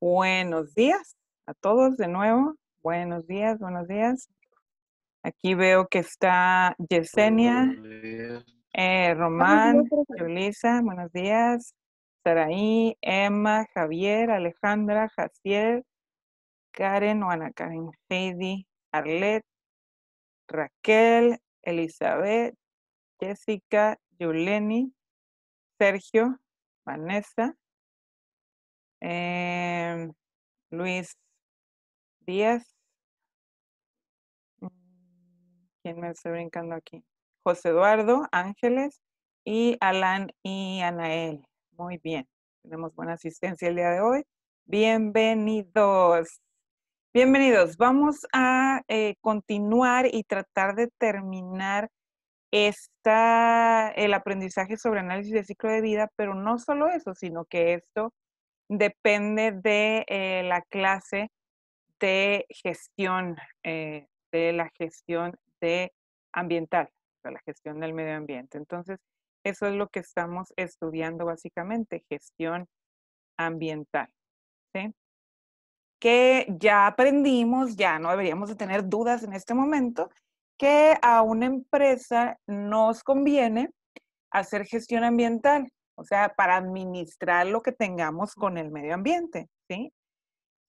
Buenos días a todos de nuevo. Buenos días, buenos días. Aquí veo que está Yesenia, eh, Román, Yulisa, buenos días. Saraí, Emma, Javier, Alejandra, Jaciel, Karen, o Karen, Heidi, Arlet, Raquel, Elizabeth, Jessica, Yuleni, Sergio, Vanessa, Em, Luis Díaz. Mm, ¿Quién me está brincando aquí? José Eduardo Ángeles y Alan y Anael. Muy bien, tenemos buena asistencia el día de hoy. Bienvenidos. Bienvenidos. Vamos a eh, continuar y tratar de terminar esta, el aprendizaje sobre análisis de ciclo de vida, pero no solo eso, sino que esto depende de eh, la clase de gestión, eh, de la gestión de ambiental, de la gestión del medio ambiente. Entonces, eso es lo que estamos estudiando básicamente, gestión ambiental. Que ya aprendimos, ya no deberíamos de tener dudas en este momento, que a una empresa nos conviene hacer gestión ambiental o sea, para administrar lo que tengamos con el medio ambiente, ¿sí?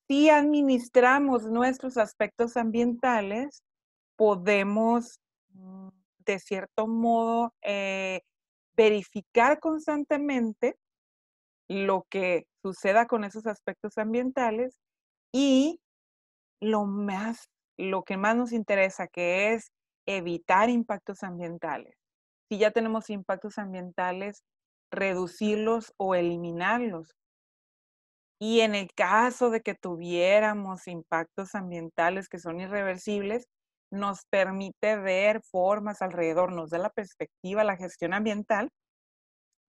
Si administramos nuestros aspectos ambientales, podemos, mm, de cierto modo, eh, verificar constantemente lo que suceda con esos aspectos ambientales y lo más lo que más nos interesa que es evitar impactos ambientales. Si ya tenemos impactos ambientales, reducirlos o eliminarlos. Y en el caso de que tuviéramos impactos ambientales que son irreversibles, nos permite ver formas alrededor, nos da la perspectiva, la gestión ambiental,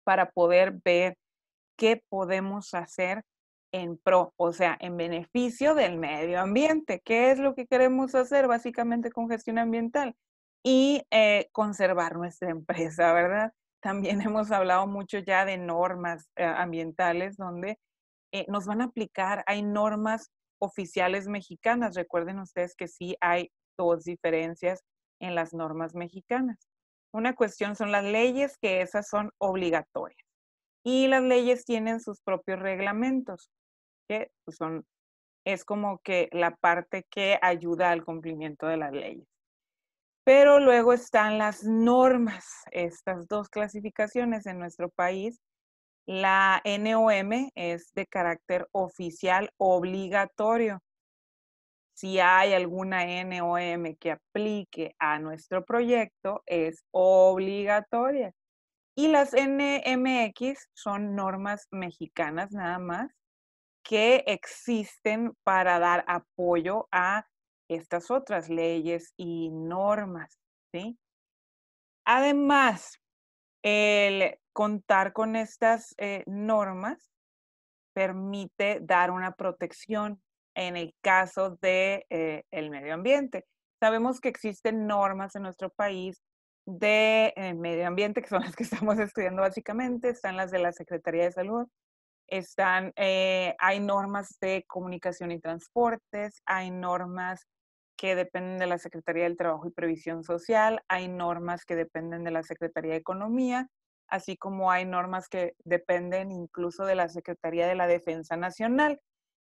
para poder ver qué podemos hacer en pro, o sea, en beneficio del medio ambiente. ¿Qué es lo que queremos hacer básicamente con gestión ambiental? Y eh, conservar nuestra empresa, ¿verdad? También hemos hablado mucho ya de normas eh, ambientales donde eh, nos van a aplicar, hay normas oficiales mexicanas. Recuerden ustedes que sí hay dos diferencias en las normas mexicanas. Una cuestión son las leyes, que esas son obligatorias. Y las leyes tienen sus propios reglamentos, que son, es como que la parte que ayuda al cumplimiento de las leyes. Pero luego están las normas, estas dos clasificaciones en nuestro país. La NOM es de carácter oficial obligatorio. Si hay alguna NOM que aplique a nuestro proyecto, es obligatoria. Y las NMX son normas mexicanas nada más que existen para dar apoyo a estas otras leyes y normas, ¿sí? Además, el contar con estas eh, normas permite dar una protección en el caso del de, eh, el medio ambiente. Sabemos que existen normas en nuestro país de eh, medio ambiente, que son las que estamos estudiando básicamente, están las de la Secretaría de Salud, están, hay normas de comunicación y transportes, hay normas que dependen de la Secretaría del Trabajo y Previsión Social, hay normas que dependen de la Secretaría de Economía, así como hay normas que dependen incluso de la Secretaría de la Defensa Nacional,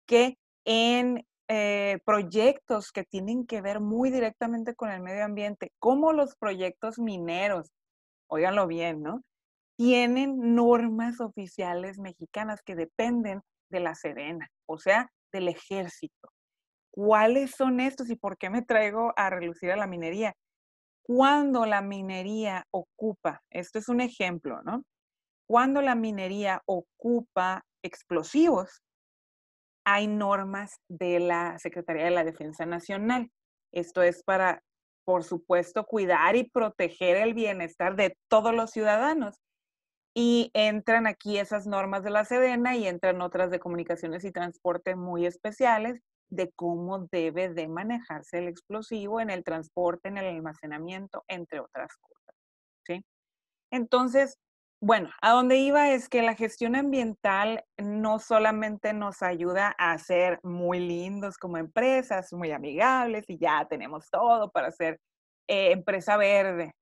que en eh, proyectos que tienen que ver muy directamente con el medio ambiente, como los proyectos mineros, óiganlo bien, ¿no? Tienen normas oficiales mexicanas que dependen de la Serena, o sea, del ejército. ¿cuáles son estos y por qué me traigo a relucir a la minería? Cuando la minería ocupa, esto es un ejemplo, ¿no? Cuando la minería ocupa explosivos, hay normas de la Secretaría de la Defensa Nacional. Esto es para, por supuesto, cuidar y proteger el bienestar de todos los ciudadanos. Y entran aquí esas normas de la Sedena y entran otras de comunicaciones y transporte muy especiales de cómo debe de manejarse el explosivo en el transporte, en el almacenamiento, entre otras cosas. Entonces, bueno, a donde iba es que la gestión ambiental no solamente nos ayuda a ser muy lindos como empresas, muy amigables y ya tenemos todo para ser eh, empresa verde.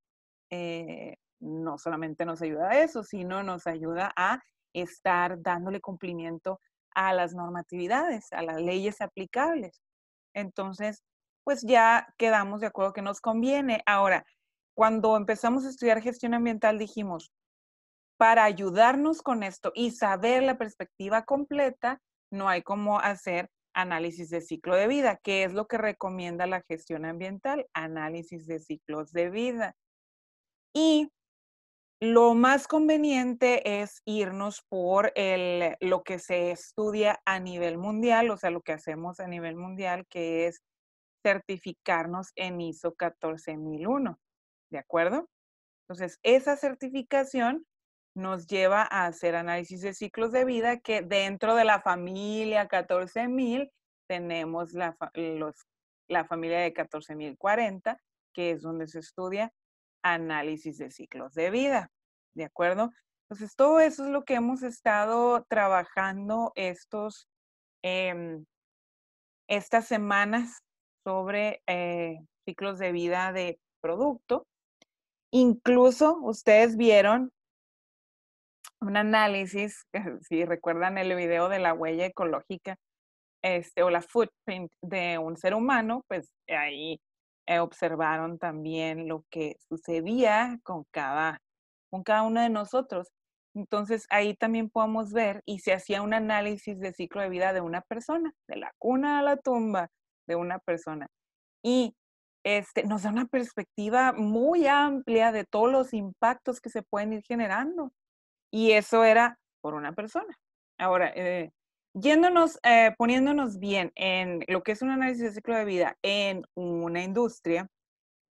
Eh, no solamente nos ayuda a eso, sino nos ayuda a estar dándole cumplimiento a las normatividades, a las leyes aplicables. Entonces, pues ya quedamos de acuerdo que nos conviene. Ahora, cuando empezamos a estudiar gestión ambiental dijimos, para ayudarnos con esto y saber la perspectiva completa, no hay como hacer análisis de ciclo de vida, que es lo que recomienda la gestión ambiental, análisis de ciclos de vida. Y lo más conveniente es irnos por el, lo que se estudia a nivel mundial, o sea, lo que hacemos a nivel mundial, que es certificarnos en ISO 14001, ¿de acuerdo? Entonces, esa certificación nos lleva a hacer análisis de ciclos de vida que dentro de la familia 14000 tenemos la, los, la familia de 14040, que es donde se estudia análisis de ciclos de vida, ¿de acuerdo? Entonces, todo eso es lo que hemos estado trabajando estos, em, estas semanas sobre eh, ciclos de vida de producto. Incluso ustedes vieron un análisis, si recuerdan el video de la huella ecológica este, o la footprint de un ser humano, pues ahí eh, observaron también lo que sucedía con cada, con cada uno de nosotros. Entonces ahí también podemos ver y se hacía un análisis de ciclo de vida de una persona, de la cuna a la tumba de una persona. Y este, nos da una perspectiva muy amplia de todos los impactos que se pueden ir generando. Y eso era por una persona. Ahora, eh, yéndonos, eh, poniéndonos bien en lo que es un análisis de ciclo de vida en una industria,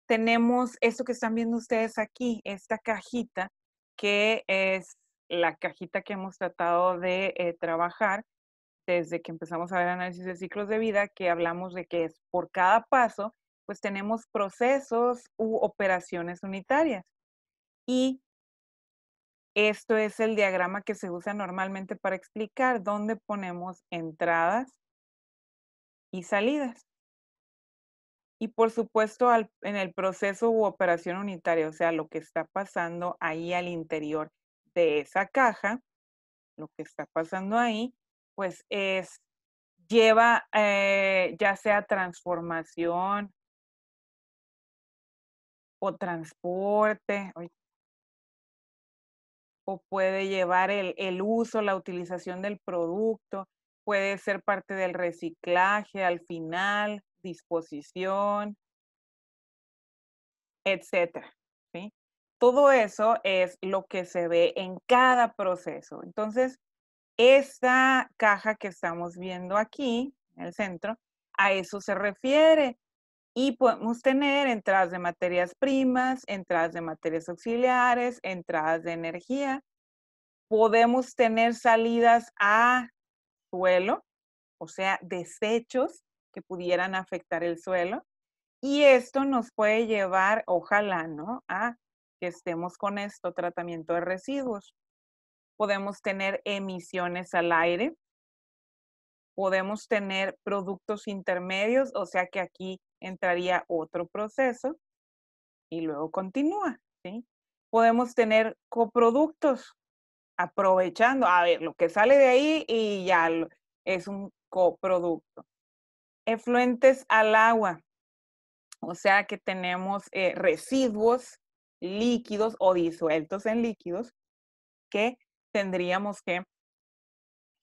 tenemos esto que están viendo ustedes aquí, esta cajita, que es la cajita que hemos tratado de eh, trabajar desde que empezamos a ver análisis de ciclos de vida, que hablamos de que es por cada paso, pues tenemos procesos u operaciones unitarias. Y esto es el diagrama que se usa normalmente para explicar dónde ponemos entradas y salidas. Y por supuesto en el proceso u operación unitaria, o sea, lo que está pasando ahí al interior de esa caja, lo que está pasando ahí, pues es, lleva eh, ya sea transformación o transporte, puede llevar el, uso, la utilización del producto, puede ser parte del reciclaje al final, disposición, etcétera. ¿sí? Todo eso es lo que se ve en cada proceso. Entonces, esta caja que estamos viendo aquí, en el centro, a eso se refiere y podemos tener entradas de materias primas, entradas de materias auxiliares, entradas de energía. Podemos tener salidas a suelo, o sea, desechos que pudieran afectar el suelo. Y esto nos puede llevar, ojalá, ¿no? A que estemos con esto, tratamiento de residuos. Podemos tener emisiones al aire. Podemos tener productos intermedios, o sea que aquí entraría otro proceso y luego continúa. ¿sí? Podemos tener coproductos aprovechando, a ver, lo que sale de ahí y ya es un coproducto. Efluentes al agua, o sea que tenemos eh, residuos líquidos o disueltos en líquidos que tendríamos que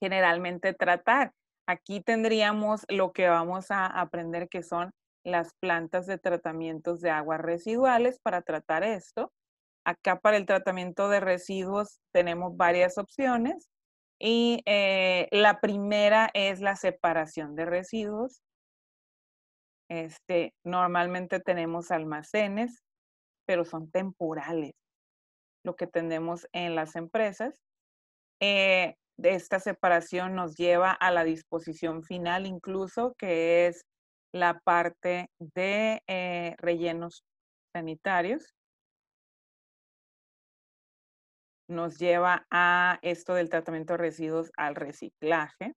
generalmente tratar. Aquí tendríamos lo que vamos a aprender que son las plantas de tratamientos de aguas residuales para tratar esto. Acá para el tratamiento de residuos tenemos varias opciones y eh, la primera es la separación de residuos. Este, normalmente tenemos almacenes, pero son temporales, lo que tenemos en las empresas. Eh, esta separación nos lleva a la disposición final incluso, que es la parte de eh, rellenos sanitarios. Nos lleva a esto del tratamiento de residuos al reciclaje.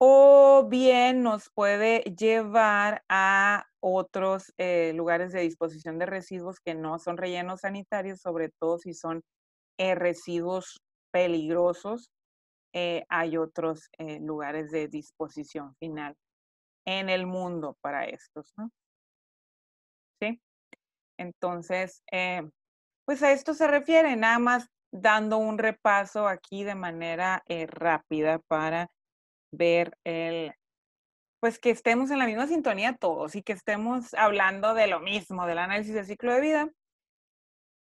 O bien nos puede llevar a otros eh, lugares de disposición de residuos que no son rellenos sanitarios, sobre todo si son eh, residuos peligrosos eh, hay otros eh, lugares de disposición final en el mundo para estos, ¿no? ¿Sí? Entonces, eh, pues a esto se refiere, nada más dando un repaso aquí de manera rápida para ver el, pues que estemos en la misma sintonía todos y que estemos hablando de lo mismo, del análisis del ciclo de vida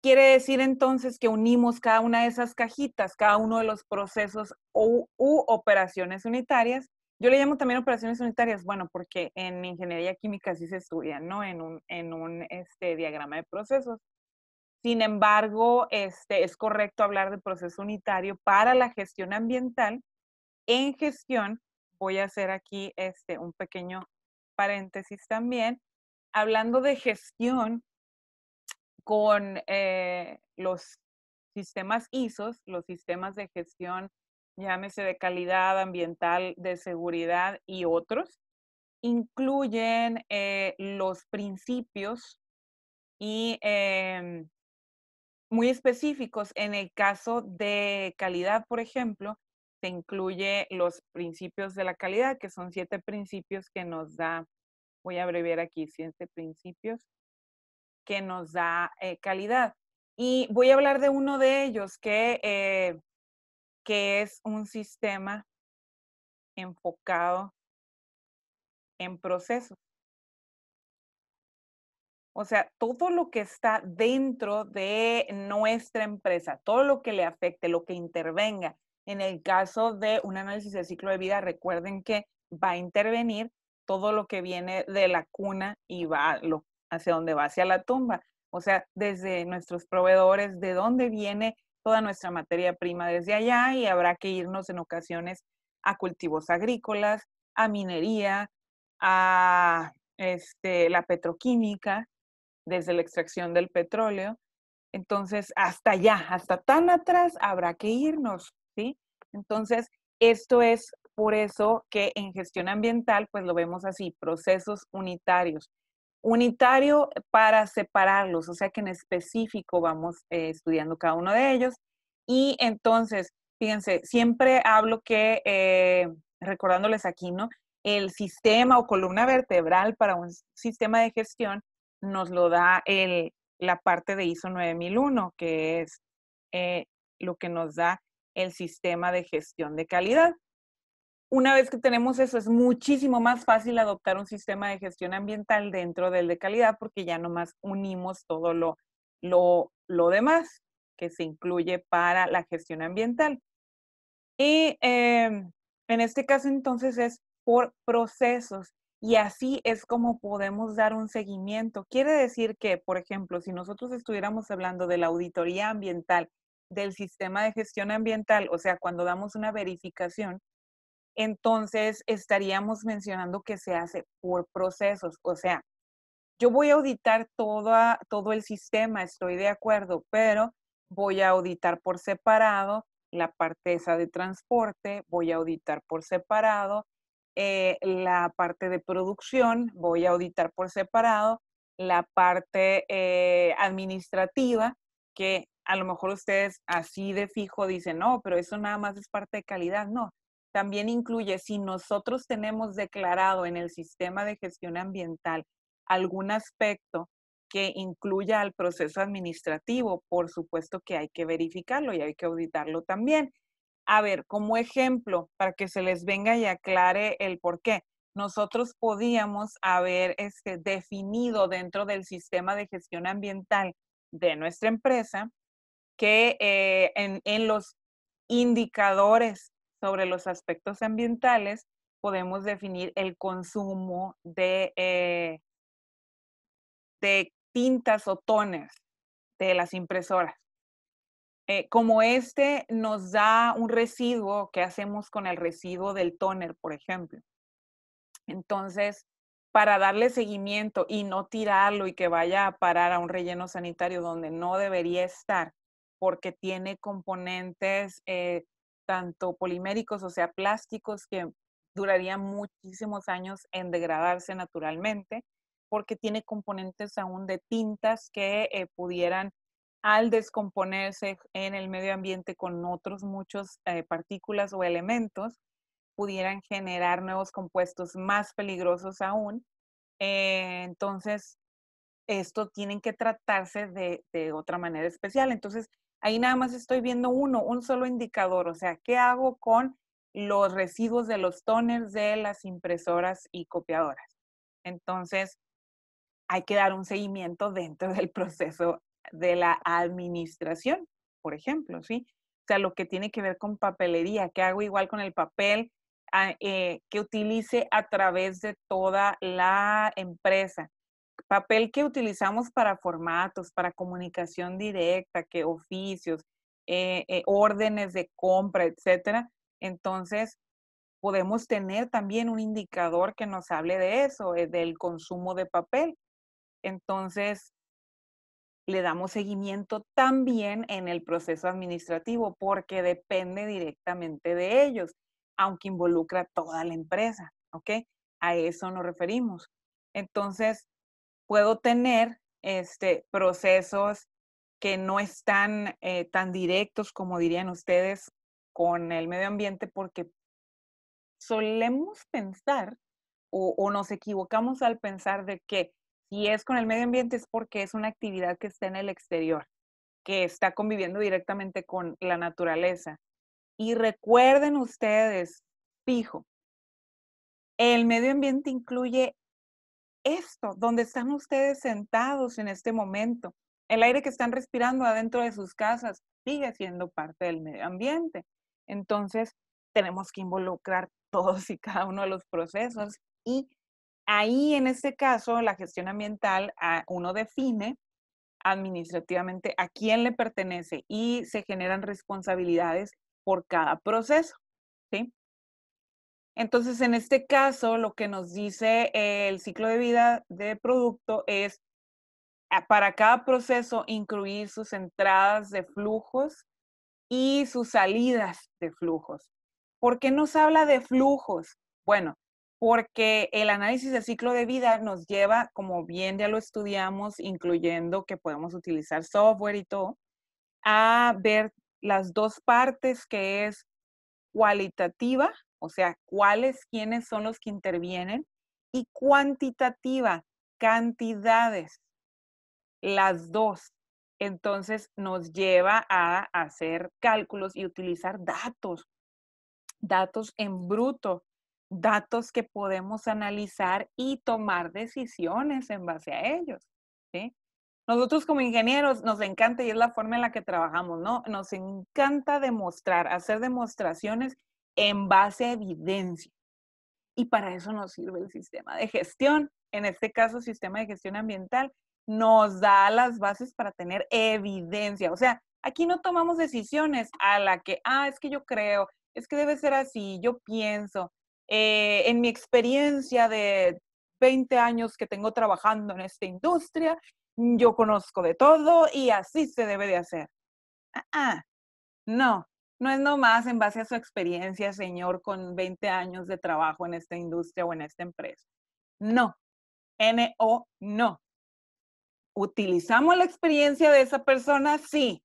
Quiere decir entonces que unimos cada una de esas cajitas, cada uno de los procesos u, operaciones unitarias. Yo le llamo también operaciones unitarias, bueno, porque en ingeniería química sí se estudia, ¿no? En un, en un este, diagrama de procesos. Sin embargo, este, es correcto hablar de proceso unitario para la gestión ambiental. En gestión, voy a hacer aquí este, un pequeño paréntesis también. Hablando de gestión, con eh, los sistemas ISOs, los sistemas de gestión, llámese de calidad ambiental, de seguridad y otros, incluyen eh, los principios y em, muy específicos. En el caso de calidad, por ejemplo, se incluye los principios de la calidad, que son siete principios que nos da, voy a abreviar aquí, siete principios que nos da eh, calidad. Y voy a hablar de uno de ellos, que, eh, que es un sistema enfocado en procesos. O sea, todo lo que está dentro de nuestra empresa, todo lo que le afecte, lo que intervenga. En el caso de un análisis de ciclo de vida, recuerden que va a intervenir todo lo que viene de la cuna y va, lo, hacia dónde va, hacia la tumba. O sea, desde nuestros proveedores, de dónde viene toda nuestra materia prima desde allá y habrá que irnos en ocasiones a cultivos agrícolas, a minería, a este, la petroquímica, desde la extracción del petróleo. Entonces, hasta allá, hasta tan atrás habrá que irnos, ¿sí? Entonces, esto es por eso que en gestión ambiental, pues lo vemos así, procesos unitarios unitario para separarlos, o sea que en específico vamos eh, estudiando cada uno de ellos. Y entonces, fíjense, siempre hablo que, eh, recordándoles aquí, ¿no? El sistema o columna vertebral para un sistema de gestión nos lo da el, la parte de ISO 9001, que es eh, lo que nos da el sistema de gestión de calidad una vez que tenemos eso, es muchísimo más fácil adoptar un sistema de gestión ambiental dentro del de calidad porque ya nomás unimos todo lo, demás que se incluye para la gestión ambiental. Y em, en este caso entonces es por procesos y así es como podemos dar un seguimiento. Quiere decir que, por ejemplo, si nosotros estuviéramos hablando de la auditoría ambiental, del sistema de gestión ambiental, o sea, cuando damos una verificación, entonces estaríamos mencionando que se hace por procesos. O sea, yo voy a auditar todo el sistema, estoy de acuerdo, pero voy a auditar por separado la parte esa de transporte, voy a auditar por separado eh, la parte de producción, voy a auditar por separado la parte eh, administrativa, que a lo mejor ustedes así de fijo dicen, no, pero eso nada más es parte de calidad. No, también incluye si nosotros tenemos declarado en el sistema de gestión ambiental algún aspecto que incluya al proceso administrativo, por supuesto que hay que verificarlo y hay que auditarlo también. A ver, como ejemplo, para que se les venga y aclare el por qué, nosotros podíamos haber este, definido dentro del sistema de gestión ambiental de nuestra empresa que eh, en los indicadores sobre los aspectos ambientales, podemos definir el consumo de, eh, de tintas o tones de las impresoras. Eh, como este nos da un residuo, ¿qué hacemos con el residuo del toner, por ejemplo? Entonces, para darle seguimiento y no tirarlo y que vaya a parar a un relleno sanitario donde no debería estar, porque tiene componentes eh, tanto poliméricos, o sea, plásticos que durarían muchísimos años en degradarse naturalmente, porque tiene componentes aún de tintas que eh, pudieran al descomponerse en el medio ambiente con otros muchos eh, partículas o elementos, pudieran generar nuevos compuestos más peligrosos aún. Eh, entonces, esto tienen que tratarse de, de, otra manera especial. Entonces, Ahí nada más estoy viendo uno, un solo indicador, o sea, ¿qué hago con los residuos de los toners de las impresoras y copiadoras? Entonces, hay que dar un seguimiento dentro del proceso de la administración, por ejemplo, ¿sí? O sea, lo que tiene que ver con papelería, ¿qué hago igual con el papel ah, eh, que utilice a través de toda la empresa papel que utilizamos para formatos, para comunicación directa, que oficios, eh, eh, órdenes de compra, etcétera. Entonces, podemos tener también un indicador que nos hable de eso, eh, del consumo de papel. Entonces, le damos seguimiento también en el proceso administrativo porque depende directamente de ellos, aunque involucra toda la empresa, ¿ok? A eso nos referimos. Entonces, puedo tener este, procesos que no están eh, tan directos, como dirían ustedes, con el medio ambiente, porque solemos pensar o, o, nos equivocamos al pensar de que si es con el medio ambiente es porque es una actividad que está en el exterior, que está conviviendo directamente con la naturaleza. Y recuerden ustedes, fijo, el medio ambiente incluye esto, donde están ustedes sentados en este momento, el aire que están respirando adentro de sus casas sigue siendo parte del medio ambiente. Entonces, tenemos que involucrar todos y cada uno de los procesos y ahí, en este caso, la gestión ambiental, ah, uno define administrativamente a quién le pertenece y se generan responsabilidades por cada proceso. ¿sí? Entonces, en este caso, lo que nos dice el ciclo de vida de producto es ah, para cada proceso incluir sus entradas de flujos y sus salidas de flujos. ¿Por qué nos habla de flujos? Bueno, porque el análisis de ciclo de vida nos lleva, como bien ya lo estudiamos, incluyendo que podemos utilizar software y todo, a ver las dos partes que es cualitativa o sea, cuáles, quiénes son los que intervienen, y cuantitativa, cantidades, las dos. Entonces nos lleva a hacer cálculos y utilizar datos, datos en bruto, datos que podemos analizar y tomar decisiones en base a ellos. Nosotros como ingenieros nos encanta, y es la forma en la que trabajamos, ¿no? Nos encanta demostrar, hacer demostraciones en base a evidencia. Y para eso nos sirve el sistema de gestión. En este caso, sistema de gestión ambiental nos da las bases para tener evidencia. O sea, aquí no tomamos decisiones a la que, ah, es que yo creo, es que debe ser así, yo pienso. Eh, en mi experiencia de 20 años que tengo trabajando en esta industria, yo conozco de todo y así se debe de hacer. ah, ah no, no es nomás en base a su experiencia, señor, con 20 años de trabajo en esta industria o en esta empresa. No, NO, no. ¿Utilizamos la experiencia de esa persona? Sí,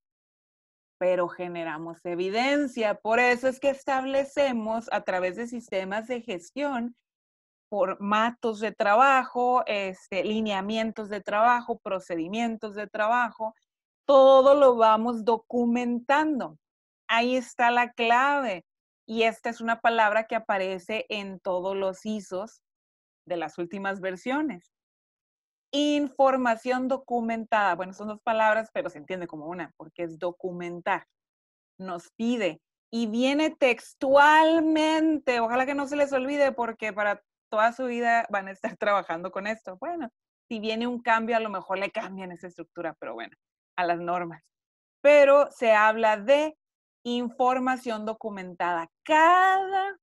pero generamos evidencia. Por eso es que establecemos a través de sistemas de gestión formatos de trabajo, este, lineamientos de trabajo, procedimientos de trabajo, todo lo vamos documentando ahí está la clave. Y esta es una palabra que aparece en todos los ISOs de las últimas versiones. Información documentada. Bueno, son dos palabras, pero se entiende como una, porque es documentar. Nos pide y viene textualmente. Ojalá que no se les olvide porque para toda su vida van a estar trabajando con esto. Bueno, si viene un cambio, a lo mejor le cambian esa estructura, pero bueno, a las normas. Pero se habla de información documentada. Cada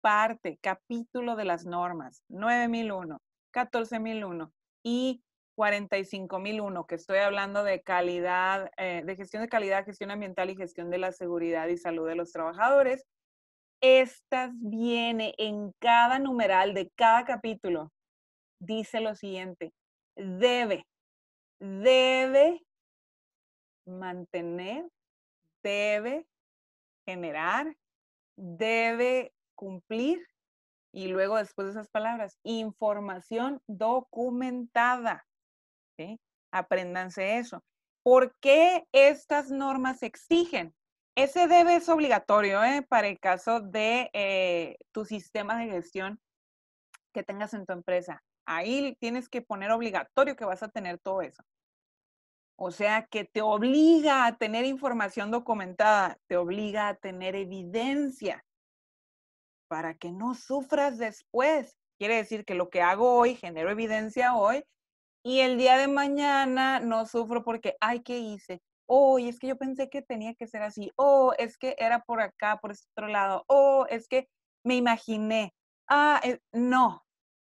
parte, capítulo de las normas 9001, 14001 y 45001, que estoy hablando de calidad, eh, de gestión de calidad, gestión ambiental y gestión de la seguridad y salud de los trabajadores. Estas viene en cada numeral de cada capítulo. Dice lo siguiente, debe, debe mantener debe generar, debe cumplir y luego después de esas palabras, información documentada. ¿sí? Apréndanse eso. ¿Por qué estas normas exigen? Ese debe es obligatorio ¿eh? para el caso de eh, tu sistema de gestión que tengas en tu empresa. Ahí tienes que poner obligatorio que vas a tener todo eso. O sea, que te obliga a tener información documentada, te obliga a tener evidencia para que no sufras después. Quiere decir que lo que hago hoy genero evidencia hoy y el día de mañana no sufro porque, ay, ¿qué hice? Oh, es que yo pensé que tenía que ser así. Oh, es que era por acá, por este otro lado. Oh, es que me imaginé. Ah, eh, no,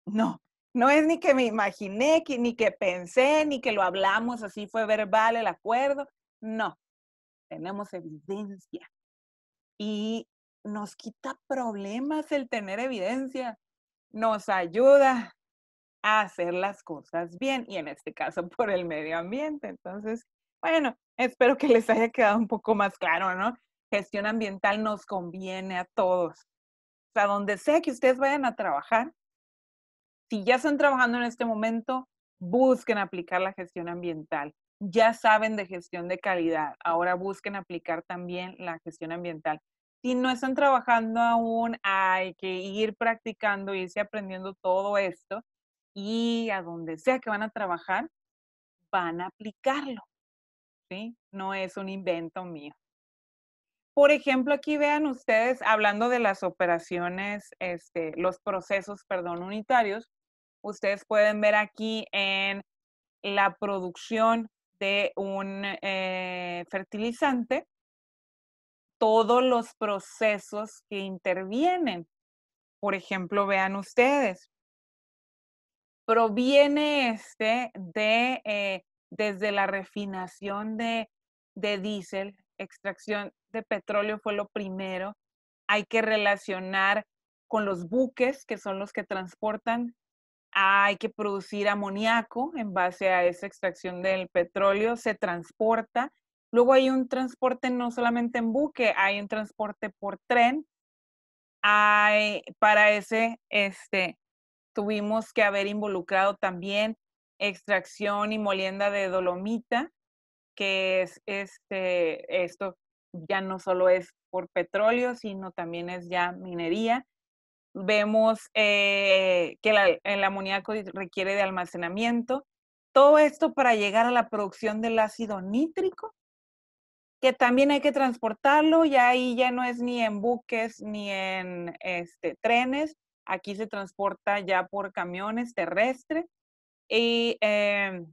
no no es ni que me imaginé, ni que pensé, ni que lo hablamos, así fue verbal el acuerdo. No, tenemos evidencia. Y nos quita problemas el tener evidencia. Nos ayuda a hacer las cosas bien y en este caso por el medio ambiente. Entonces, bueno, espero que les haya quedado un poco más claro, ¿no? Gestión ambiental nos conviene a todos. O sea, donde sea que ustedes vayan a trabajar, si ya están trabajando en este momento, busquen aplicar la gestión ambiental. Ya saben de gestión de calidad, ahora busquen aplicar también la gestión ambiental. Si no están trabajando aún, hay que ir practicando, irse aprendiendo todo esto y a donde sea que van a trabajar, van a aplicarlo. ¿sí? No es un invento mío. Por ejemplo, aquí vean ustedes, hablando de las operaciones, este, los procesos, perdón, unitarios, ustedes pueden ver aquí en la producción de un eh, fertilizante todos los procesos que intervienen. Por ejemplo, vean ustedes, proviene este de, eh, desde la refinación de, de diésel, extracción de petróleo fue lo primero. Hay que relacionar con los buques, que son los que transportan hay que producir amoníaco en base a esa extracción del petróleo, se transporta. Luego hay un transporte no solamente en buque, hay un transporte por tren. para ese este, tuvimos que haber involucrado también extracción y molienda de dolomita, que es este, esto ya no solo es por petróleo, sino también es ya minería vemos eh, que la, el amoníaco requiere de almacenamiento. Todo esto para llegar a la producción del ácido nítrico, que también hay que transportarlo, y ahí ya no es ni en buques ni en este, trenes, aquí se transporta ya por camiones terrestres y em,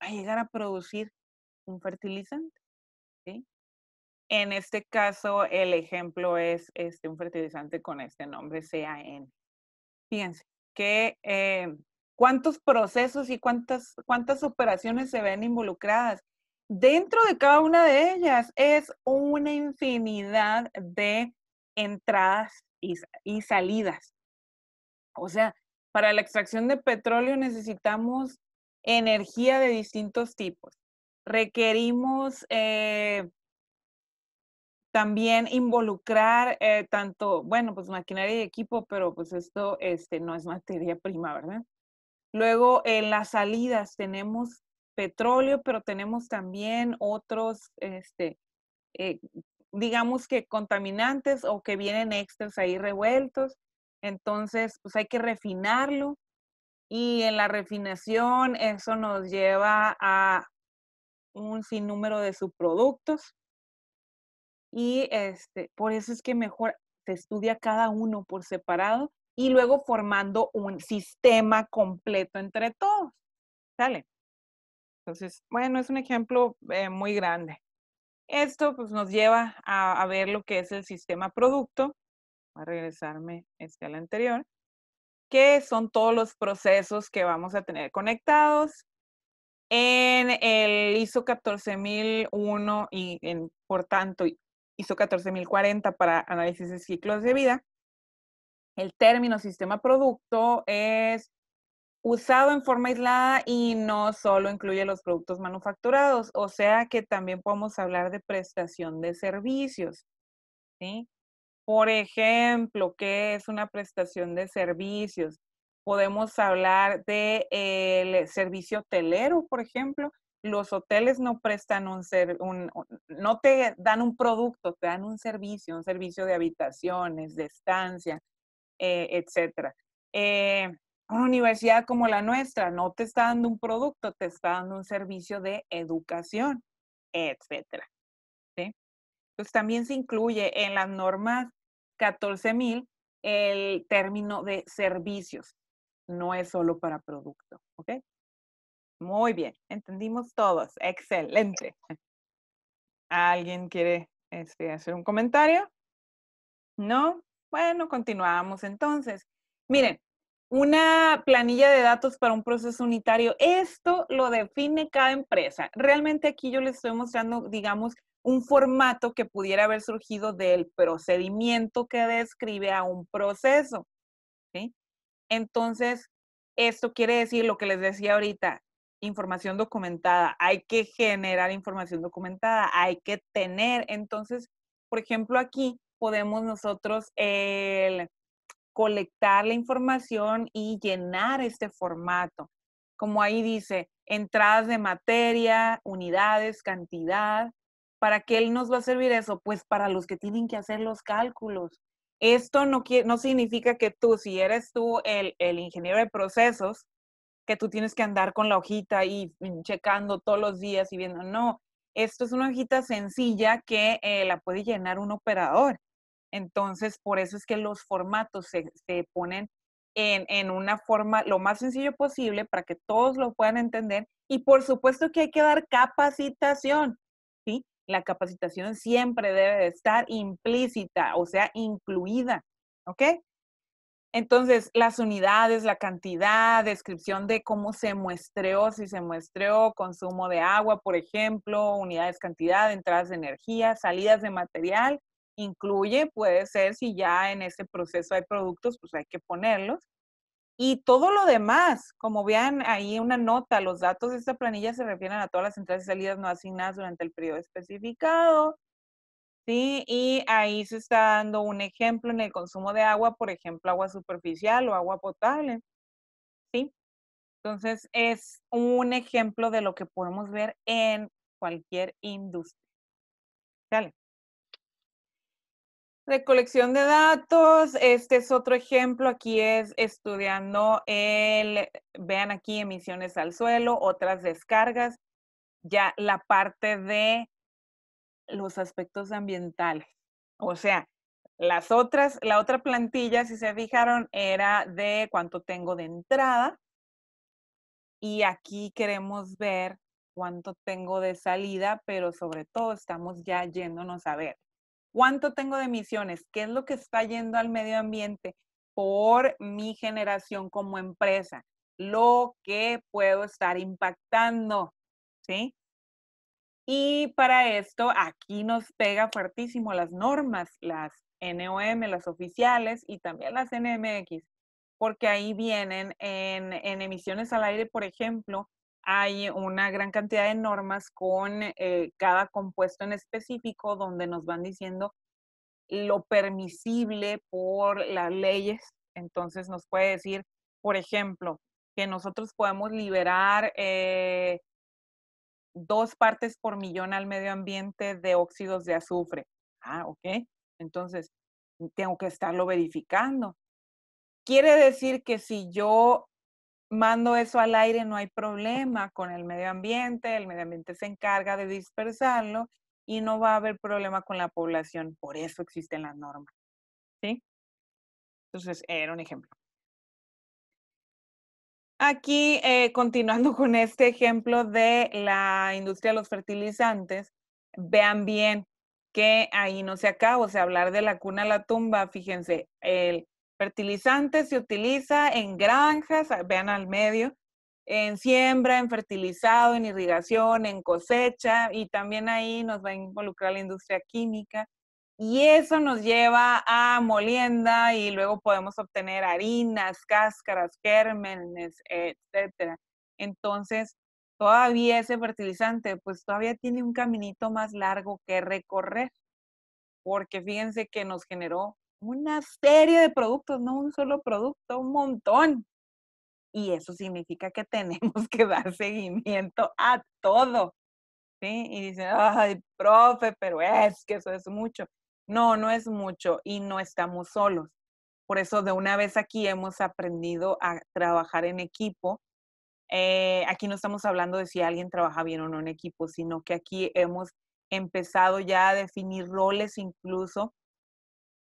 a llegar a producir un fertilizante. En este caso, el ejemplo es este, un fertilizante con este nombre CAN. Fíjense que eh, cuántos procesos y cuántas, cuántas operaciones se ven involucradas. Dentro de cada una de ellas es una infinidad de entradas y, salidas. O sea, para la extracción de petróleo necesitamos energía de distintos tipos. Requerimos eh, también involucrar eh, tanto, bueno, pues maquinaria y equipo, pero pues esto este, no es materia prima, ¿verdad? Luego, en las salidas tenemos petróleo, pero tenemos también otros, este, eh, digamos que contaminantes o que vienen extras ahí revueltos. Entonces, pues hay que refinarlo y en la refinación eso nos lleva a un sinnúmero de subproductos y este, por eso es que mejor se estudia cada uno por separado y luego formando un sistema completo entre todos. ¿Sale? Entonces, bueno, es un ejemplo eh, muy grande. Esto pues, nos lleva a, ver lo que es el sistema producto. Voy a regresarme este, a la anterior. Que son todos los procesos que vamos a tener conectados en el ISO 14001 y por tanto ISO 14040 para análisis de ciclos de vida. El término sistema producto es usado en forma aislada y no solo incluye los productos manufacturados, o sea que también podemos hablar de prestación de servicios. Por ejemplo, ¿qué es una prestación de servicios? Podemos hablar del de, eh, servicio hotelero, por ejemplo, los hoteles no prestan un, ser, no te dan un producto, te dan un servicio, un servicio de habitaciones, de estancia, etc. Eh, etcétera. Eh, una universidad como la nuestra no te está dando un producto, te está dando un servicio de educación, etc. Entonces pues, también se incluye en las normas 14.000 el término de servicios, no es solo para producto, ¿ok? Muy bien, entendimos todos. Excelente. ¿Alguien quiere este, hacer un comentario? ¿No? Bueno, continuamos entonces. Miren, una planilla de datos para un proceso unitario, esto lo define cada empresa. Realmente aquí yo les estoy mostrando, digamos, un formato que pudiera haber surgido del procedimiento que describe a un proceso. Entonces, esto quiere decir lo que les decía ahorita, información documentada, hay que generar información documentada, hay que tener. Entonces, por ejemplo, aquí podemos nosotros el colectar la información y llenar este formato. Como ahí dice, entradas de materia, unidades, cantidad. ¿Para qué nos va a servir eso? Pues para los que tienen que hacer los cálculos. Esto no, quiere, no significa que tú, si eres tú el, el ingeniero de procesos, que tú tienes que andar con la hojita y mm, checando todos los días y viendo. No, esto es una hojita sencilla que eh, la puede llenar un operador. Entonces, por eso es que los formatos se, ponen en, una forma lo más sencillo posible para que todos lo puedan entender. Y por supuesto que hay que dar capacitación, ¿sí? La capacitación siempre debe estar implícita, o sea, incluida, ¿ok? Entonces, las unidades, la cantidad, descripción de cómo se muestreó, si se muestreó, consumo de agua, por ejemplo, unidades, cantidad, entradas de energía, salidas de material, incluye, puede ser si ya en ese proceso hay productos, pues hay que ponerlos. Y todo lo demás, como vean ahí una nota, los datos de esta planilla se refieren a todas las entradas y salidas no asignadas durante el periodo especificado, ¿sí? Y ahí se está dando un ejemplo en el consumo de agua, por ejemplo, agua superficial o agua potable, ¿sí? Entonces, es un ejemplo de lo que podemos ver en cualquier industria. Dale. Recolección de datos, este es otro ejemplo, aquí es estudiando el, vean aquí emisiones al suelo, otras descargas, ya la parte de los aspectos ambientales. O sea, las otras, la otra plantilla, si se fijaron, era de cuánto tengo de entrada. Y aquí queremos ver cuánto tengo de salida, pero sobre todo estamos ya yéndonos a ver cuánto tengo de emisiones, qué es lo que está yendo al medio ambiente por mi generación como empresa, lo que puedo estar impactando, ¿sí? Y para esto, aquí nos pega fuertísimo las normas, las NOM, las oficiales y también las NMX, porque ahí vienen en, en emisiones al aire, por ejemplo, hay una gran cantidad de normas con eh, cada compuesto en específico donde nos van diciendo lo permisible por las leyes. Entonces nos puede decir, por ejemplo, que nosotros podemos liberar eh, dos partes por millón al medio ambiente de óxidos de azufre. Ah, ok. Entonces, tengo que estarlo verificando. Quiere decir que si yo mando eso al aire no hay problema con el medio ambiente, el medio ambiente se encarga de dispersarlo y no va a haber problema con la población. Por eso existen las normas. ¿Sí? Entonces, era un ejemplo. Aquí, eh, continuando con este ejemplo de la industria de los fertilizantes, vean bien que ahí no se acaba, o sea, hablar de la cuna a la tumba, fíjense, el fertilizante se utiliza en granjas, ah, vean al medio, en siembra, en fertilizado, en irrigación, en cosecha, y también ahí nos va a involucrar la industria química, y eso nos lleva a molienda y luego podemos obtener harinas, cáscaras, gérmenes, etc. Entonces, todavía ese fertilizante, pues todavía tiene un caminito más largo que recorrer, porque fíjense que nos generó una serie de productos, no un solo producto, un montón. Y eso significa que tenemos que dar seguimiento a todo. ¿sí? Y dicen, ay, profe, pero es que eso es mucho. No, no es mucho y no estamos solos. Por eso de una vez aquí hemos aprendido a trabajar en equipo. Eh, aquí no estamos hablando de si alguien trabaja bien o no en equipo, sino que aquí hemos empezado ya a definir roles incluso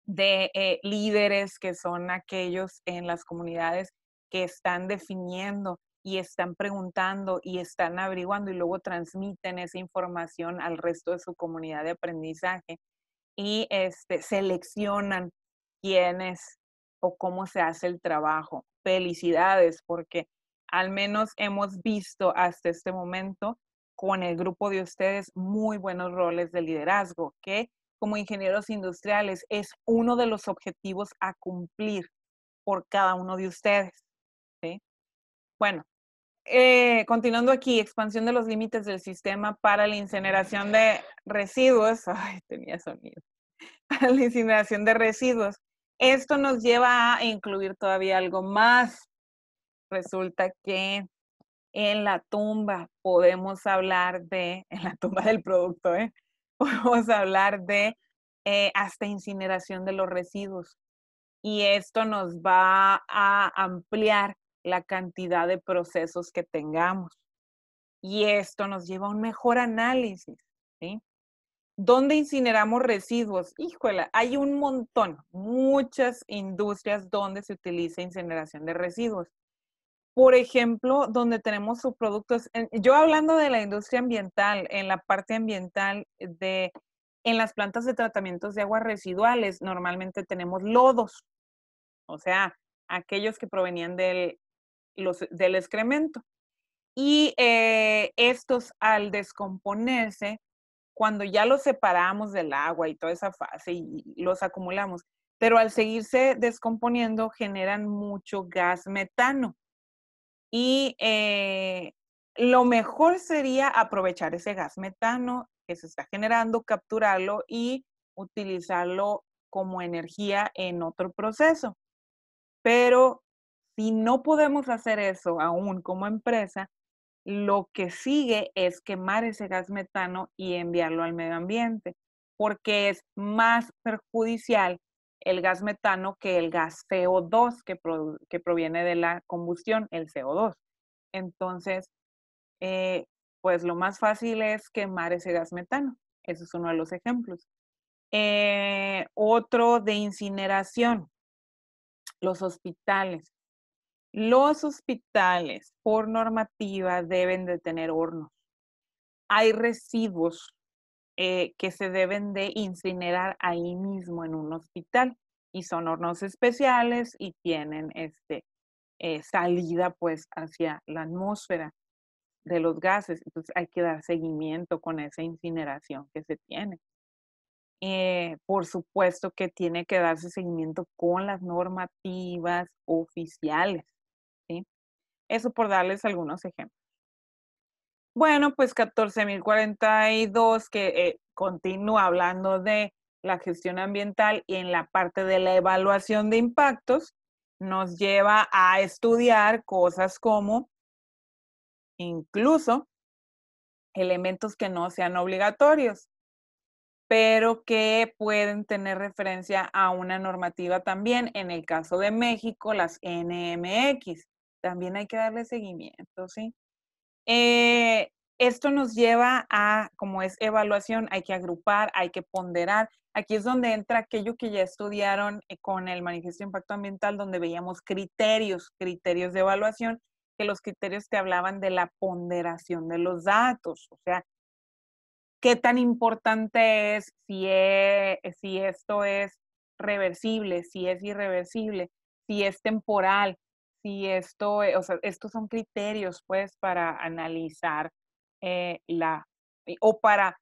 de eh, líderes que son aquellos en las comunidades que están definiendo y están preguntando y están averiguando y luego transmiten esa información al resto de su comunidad de aprendizaje y este, seleccionan quiénes o cómo se hace el trabajo. Felicidades, porque al menos hemos visto hasta este momento con el grupo de ustedes muy buenos roles de liderazgo, que como ingenieros industriales es uno de los objetivos a cumplir por cada uno de ustedes. ¿sí? Bueno, eh, continuando aquí, expansión de los límites del sistema para la incineración de residuos. Ay, tenía sonido. Para la incineración de residuos. Esto nos lleva a incluir todavía algo más. Resulta que en la tumba podemos hablar de, en la tumba del producto, ¿eh? podemos hablar de eh, hasta incineración de los residuos. Y esto nos va a ampliar la cantidad de procesos que tengamos. Y esto nos lleva a un mejor análisis, ¿sí? ¿Dónde incineramos residuos? Híjole, hay un montón, muchas industrias donde se utiliza incineración de residuos. Por ejemplo, donde tenemos subproductos, yo hablando de la industria ambiental, en la parte ambiental de, en las plantas de tratamientos de aguas residuales, normalmente tenemos lodos, o sea, aquellos que provenían del del excremento. Y eh, estos al descomponerse, cuando ya los separamos del agua y toda esa fase y los acumulamos, pero al seguirse descomponiendo generan mucho gas metano. Y eh, lo mejor sería aprovechar ese gas metano que se está generando, capturarlo y utilizarlo como energía en otro proceso. Pero si no podemos hacer eso aún como empresa, lo que sigue es quemar ese gas metano y enviarlo al medio ambiente, porque es más perjudicial el gas metano que el gas CO2 que, proviene de la combustión, el CO2. Entonces, eh, pues lo más fácil es quemar ese gas metano. Eso es uno de los ejemplos. Eh, otro de incineración, los hospitales. Los hospitales, por normativa, deben de tener hornos. Hay residuos eh, que se deben de incinerar ahí mismo en un hospital y son hornos especiales y tienen este, eh, salida pues hacia la atmósfera de los gases. Entonces hay que dar seguimiento con esa incineración que se tiene. Eh, por supuesto que tiene que darse seguimiento con las normativas oficiales. Eso por darles algunos ejemplos. Bueno, pues 14.042 que eh, continúa hablando de la gestión ambiental y en la parte de la evaluación de impactos nos lleva a estudiar cosas como incluso elementos que no sean obligatorios, pero que pueden tener referencia a una normativa también, en el caso de México, las NMX también hay que darle seguimiento, ¿sí? Eh, esto nos lleva a, como es evaluación, hay que agrupar, hay que ponderar. Aquí es donde entra aquello que ya estudiaron eh, con el manifiesto de impacto ambiental, donde veíamos criterios, criterios de evaluación, que los criterios te hablaban de la ponderación de los datos, o sea, qué tan importante es si, es, si esto es reversible, si es irreversible, si es temporal, si esto, eh, o sea, estos son criterios pues para analizar eh, la, eh, o para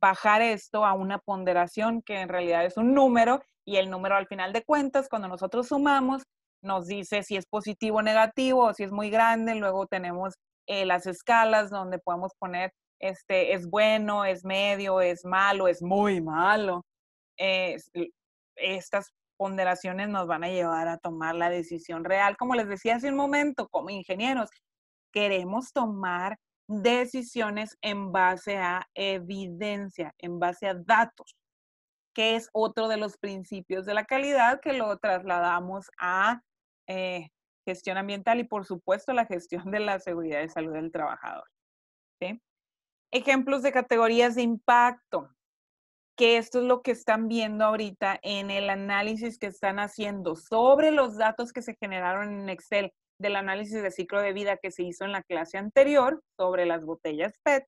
bajar esto a una ponderación que en realidad es un número y el número al final de cuentas, cuando nosotros sumamos, nos dice si es positivo o negativo, o si es muy grande, luego tenemos las escalas donde podemos poner, este, es bueno, es medio, es malo, es muy malo. Eh, estas ponderaciones nos van a llevar a tomar la decisión real. Como les decía hace un momento, como ingenieros, queremos tomar decisiones en base a evidencia, en base a datos, que es otro de los principios de la calidad que lo trasladamos a eh, gestión ambiental y por supuesto la gestión de la seguridad y salud del trabajador. Ejemplos de categorías de impacto que esto es lo que están viendo ahorita en el análisis que están haciendo sobre los datos que se generaron en Excel del análisis de ciclo de vida que se hizo en la clase anterior sobre las botellas PET.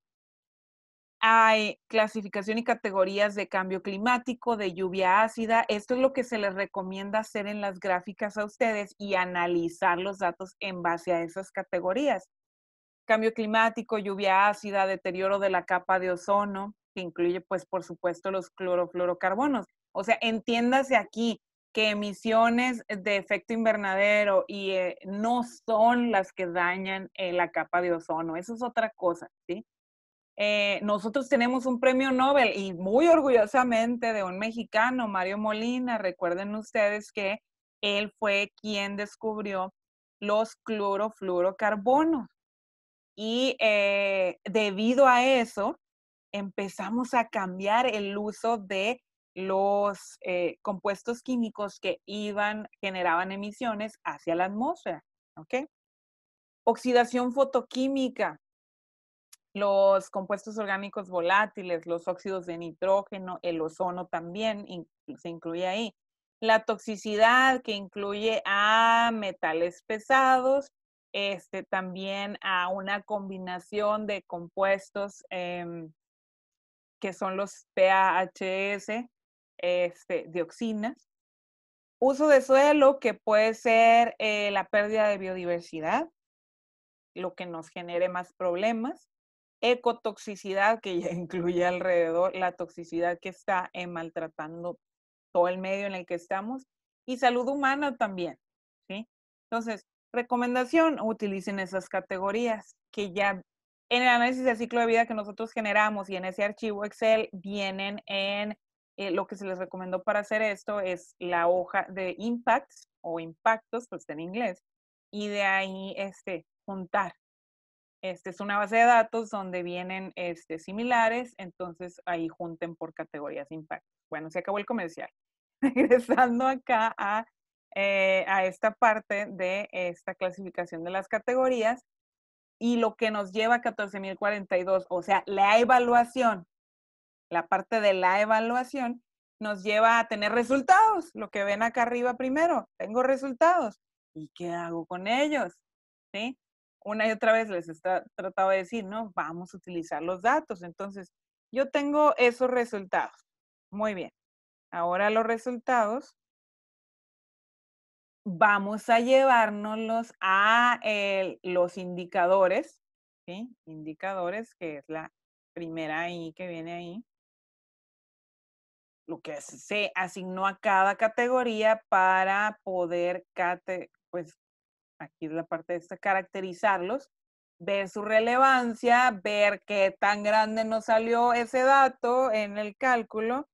Hay clasificación y categorías de cambio climático, de lluvia ácida. Esto es lo que se les recomienda hacer en las gráficas a ustedes y analizar los datos en base a esas categorías. Cambio climático, lluvia ácida, deterioro de la capa de ozono, incluye, pues, por supuesto, los clorofluorocarbonos. O sea, entiéndase aquí que emisiones de efecto invernadero y eh, no son las que dañan eh, la capa de ozono. Eso es otra cosa, ¿sí? Eh, nosotros tenemos un premio Nobel y muy orgullosamente de un mexicano, Mario Molina. Recuerden ustedes que él fue quien descubrió los clorofluorocarbonos. Y debido a eso, empezamos a cambiar el uso de los eh, compuestos químicos que iban, generaban emisiones hacia la atmósfera. ¿ok? Oxidación fotoquímica, los compuestos orgánicos volátiles, los óxidos de nitrógeno, el ozono también se incluye ahí. La toxicidad que incluye a metales pesados, este, también a una combinación de compuestos em, que son los PAHS, este, dioxinas. Uso de suelo, que puede ser eh, la pérdida de biodiversidad, lo que nos genere más problemas. Ecotoxicidad, que ya incluye alrededor la toxicidad que está eh, maltratando todo el medio en el que estamos. Y salud humana también, ¿sí? Entonces, recomendación, utilicen esas categorías que ya en el análisis del ciclo de vida que nosotros generamos y en ese archivo Excel vienen en eh, lo que se les recomendó para hacer esto es la hoja de impacts o impactos, pues en inglés, y de ahí este, juntar. Este es una base de datos donde vienen este, similares, entonces ahí junten por categorías impactos. Bueno, se acabó el comercial. Regresando acá a, eh, a esta parte de esta clasificación de las categorías, y lo que nos lleva a 14.042, o sea, la evaluación, la parte de la evaluación nos lleva a tener resultados, lo que ven acá arriba primero, tengo resultados, ¿y qué hago con ellos? ¿Sí? Una y otra vez les está tratado de decir, no, vamos a utilizar los datos, entonces yo tengo esos resultados, muy bien, ahora los resultados vamos a llevárnoslos a eh, los indicadores, ¿sí? Indicadores, que es la primera I que viene ahí. Lo que se asignó a cada categoría para poder, pues aquí es la parte de esta, caracterizarlos, ver su relevancia, ver qué tan grande nos salió ese dato en el cálculo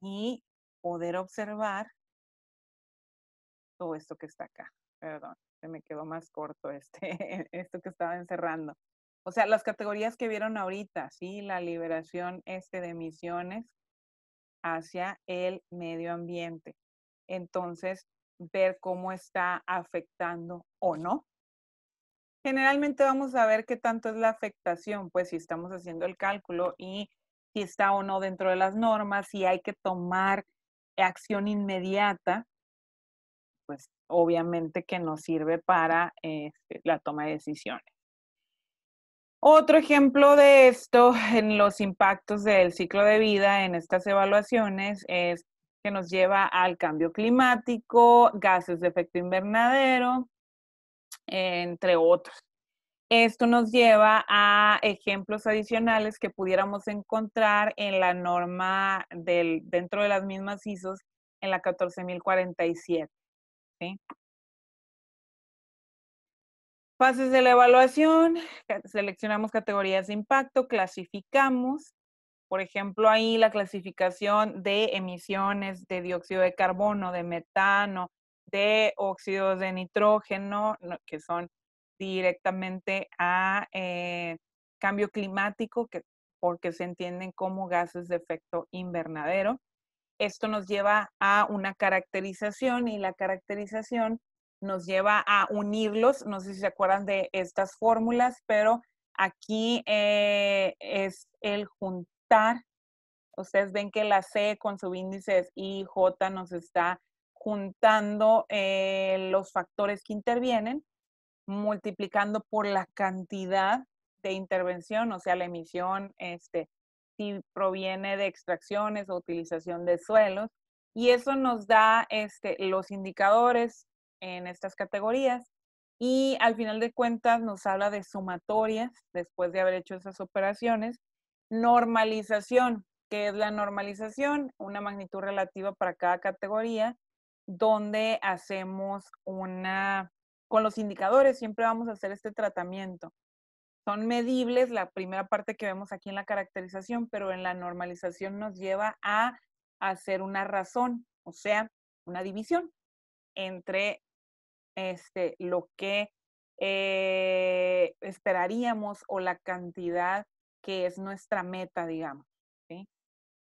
y poder observar todo esto que está acá. Perdón, se me quedó más corto este, esto que estaba encerrando. O sea, las categorías que vieron ahorita, ¿sí? La liberación este de emisiones hacia el medio ambiente. Entonces, ver cómo está afectando o no. Generalmente vamos a ver qué tanto es la afectación, pues si estamos haciendo el cálculo y si está o no dentro de las normas, si hay que tomar acción inmediata, pues obviamente que nos sirve para este, la toma de decisiones. Otro ejemplo de esto en los impactos del ciclo de vida en estas evaluaciones es que nos lleva al cambio climático, gases de efecto invernadero, entre otros. Esto nos lleva a ejemplos adicionales que pudiéramos encontrar en la norma del, dentro de las mismas ISOs en la 14047. Fases de la evaluación, seleccionamos categorías de impacto, clasificamos, por ejemplo, ahí la clasificación de emisiones de dióxido de carbono, de metano, de óxidos de nitrógeno, que son directamente a eh, cambio climático, porque se entienden como gases de efecto invernadero esto nos lleva a una caracterización y la caracterización nos lleva a unirlos. No sé si se acuerdan de estas fórmulas, pero aquí eh, es el juntar. Ustedes ven que la C con subíndices I, J nos está juntando eh, los factores que intervienen, multiplicando por la cantidad de intervención, o sea, la emisión, este, si proviene de extracciones o utilización de suelos. Y eso nos da este, los indicadores en estas categorías y al final de cuentas nos habla de sumatorias después de haber hecho esas operaciones. Normalización, que es la normalización, una magnitud relativa para cada categoría, donde hacemos una, con los indicadores siempre vamos a hacer este tratamiento son medibles, la primera parte que vemos aquí en la caracterización, pero en la normalización nos lleva a hacer una razón, o sea, una división entre este, lo que eh, esperaríamos o la cantidad que es nuestra meta, digamos.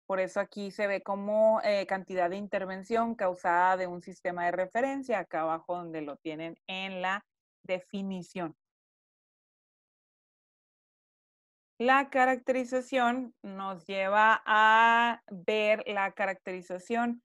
Por eso aquí se ve como eh, cantidad de intervención causada de un sistema de referencia, acá abajo donde lo tienen en la definición. La caracterización nos lleva a ver la caracterización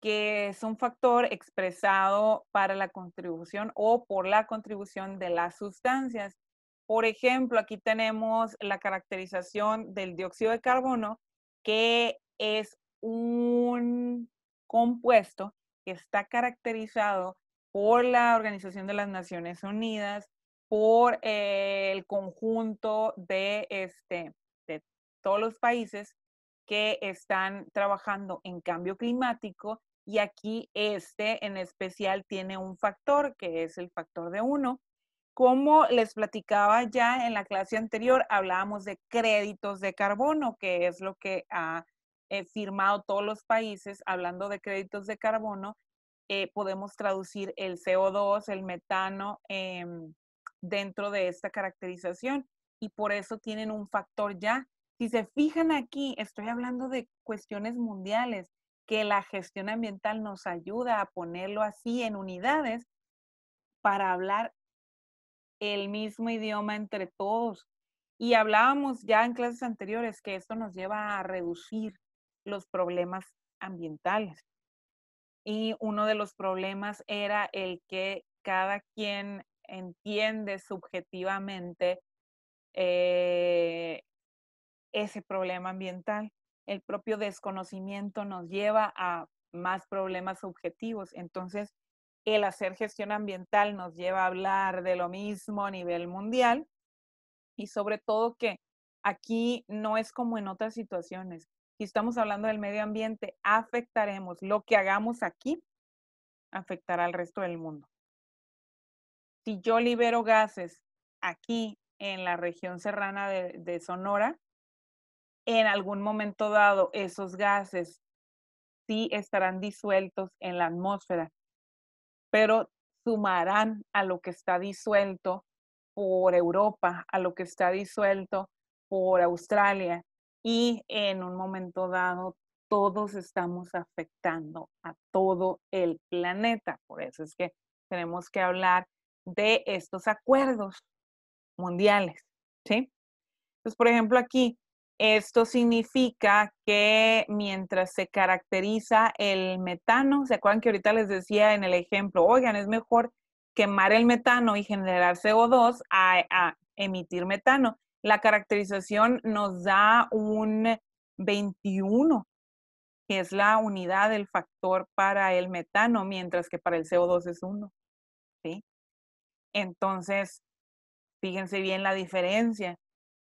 que es un factor expresado para la contribución o por la contribución de las sustancias. Por ejemplo, aquí tenemos la caracterización del dióxido de carbono, que es un compuesto que está caracterizado por la Organización de las Naciones Unidas por eh, el conjunto de, este, de todos los países que están trabajando en cambio climático y aquí este en especial tiene un factor que es el factor de uno. Como les platicaba ya en la clase anterior, hablábamos de créditos de carbono, que es lo que ha eh, firmado todos los países. Hablando de créditos de carbono, eh, podemos traducir el CO2, el metano, em, dentro de esta caracterización y por eso tienen un factor ya. Si se fijan aquí, estoy hablando de cuestiones mundiales, que la gestión ambiental nos ayuda a ponerlo así en unidades para hablar el mismo idioma entre todos. Y hablábamos ya en clases anteriores que esto nos lleva a reducir los problemas ambientales. Y uno de los problemas era el que cada quien entiende subjetivamente eh, ese problema ambiental. El propio desconocimiento nos lleva a más problemas subjetivos. Entonces, el hacer gestión ambiental nos lleva a hablar de lo mismo a nivel mundial y sobre todo que aquí no es como en otras situaciones. Si estamos hablando del medio ambiente, afectaremos lo que hagamos aquí, afectará al resto del mundo si yo libero gases aquí en la región serrana de, Sonora, en algún momento dado esos gases sí estarán disueltos en la atmósfera, pero sumarán a lo que está disuelto por Europa, a lo que está disuelto por Australia y en un momento dado todos estamos afectando a todo el planeta. Por eso es que tenemos que hablar de estos acuerdos mundiales, ¿sí? Entonces, por ejemplo, aquí, esto significa que mientras se caracteriza el metano, ¿se acuerdan que ahorita les decía en el ejemplo, oigan, es mejor quemar el metano y generar CO2 a, a emitir metano? La caracterización nos da un 21, que es la unidad del factor para el metano, mientras que para el CO2 es 1. Entonces, fíjense bien la diferencia.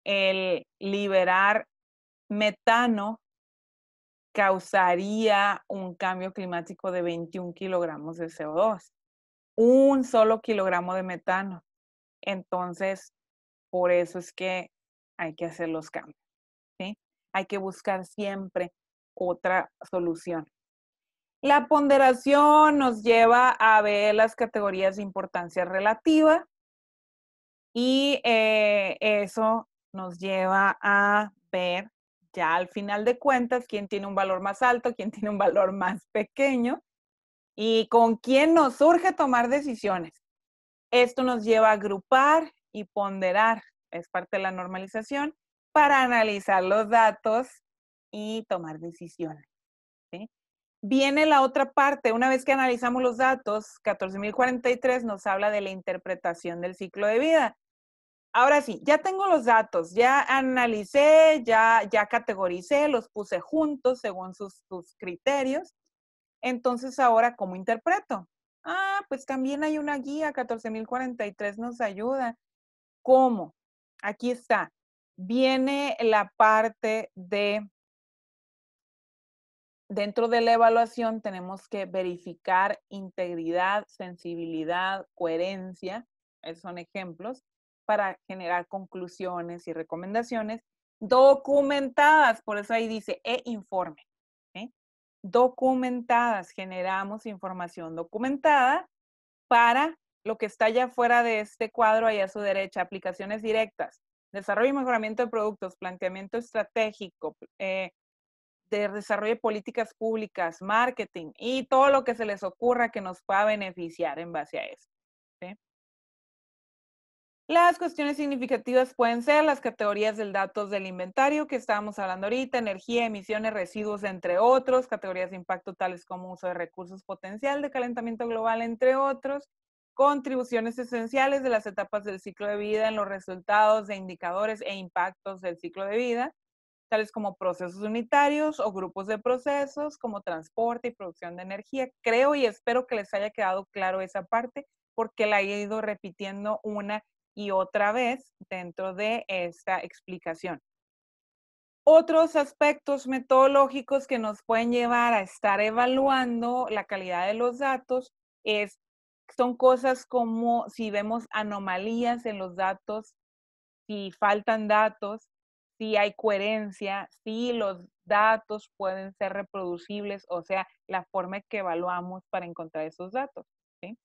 El liberar metano causaría un cambio climático de 21 kilogramos de CO2, un solo kilogramo de metano. Entonces, por eso es que hay que hacer los cambios. Hay que buscar siempre otra solución. La ponderación nos lleva a ver las categorías de importancia relativa y eh, eso nos lleva a ver ya al final de cuentas quién tiene un valor más alto, quién tiene un valor más pequeño y con quién nos surge tomar decisiones. Esto nos lleva a agrupar y ponderar, es parte de la normalización, para analizar los datos y tomar decisiones viene la otra parte. Una vez que analizamos los datos, 14.043 nos habla de la interpretación del ciclo de vida. Ahora sí, ya tengo los datos, ya analicé, ya, ya categoricé, los puse juntos según sus, sus criterios. Entonces, ahora, ¿cómo interpreto? Ah, pues también hay una guía, 14.043 nos ayuda. ¿Cómo? Aquí está. Viene la parte de dentro de la evaluación tenemos que verificar integridad, sensibilidad, coherencia, esos son ejemplos, para generar conclusiones y recomendaciones documentadas, por eso ahí dice e informe. ¿eh? Documentadas, generamos información documentada para lo que está allá fuera de este cuadro, ahí a su derecha, aplicaciones directas, desarrollo y mejoramiento de productos, planteamiento estratégico, eh, de desarrollo de políticas públicas, marketing y todo lo que se les ocurra que nos pueda beneficiar en base a eso. Las cuestiones significativas pueden ser las categorías del datos del inventario que estábamos hablando ahorita, energía, emisiones, residuos, entre otros, categorías de impacto tales como uso de recursos potencial de calentamiento global, entre otros, contribuciones esenciales de las etapas del ciclo de vida en los resultados de indicadores e impactos del ciclo de vida, tales como procesos unitarios o grupos de procesos, como transporte y producción de energía. Creo y espero que les haya quedado claro esa parte porque la he ido repitiendo una y otra vez dentro de esta explicación. Otros aspectos metodológicos que nos pueden llevar a estar evaluando la calidad de los datos es, son cosas como si vemos anomalías en los datos, si faltan datos, si hay coherencia, si los datos pueden ser reproducibles, o sea, la forma en que evaluamos para encontrar esos datos. ¿sí?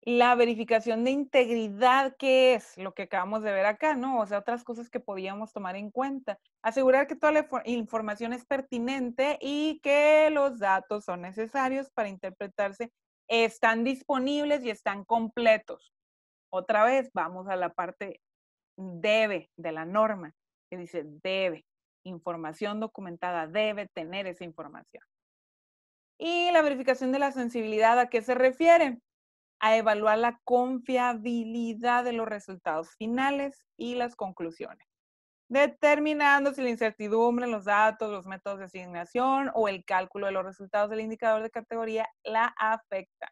La verificación de integridad, que es lo que acabamos de ver acá, ¿no? O sea, otras cosas que podíamos tomar en cuenta. Asegurar que toda la información es pertinente y que los datos son necesarios para interpretarse, están disponibles y están completos. Otra vez, vamos a la parte debe de la norma, que dice debe, información documentada, debe tener esa información. Y la verificación de la sensibilidad, ¿a qué se refiere? A evaluar la confiabilidad de los resultados finales y las conclusiones, determinando si la incertidumbre en los datos, los métodos de asignación o el cálculo de los resultados del indicador de categoría la afecta.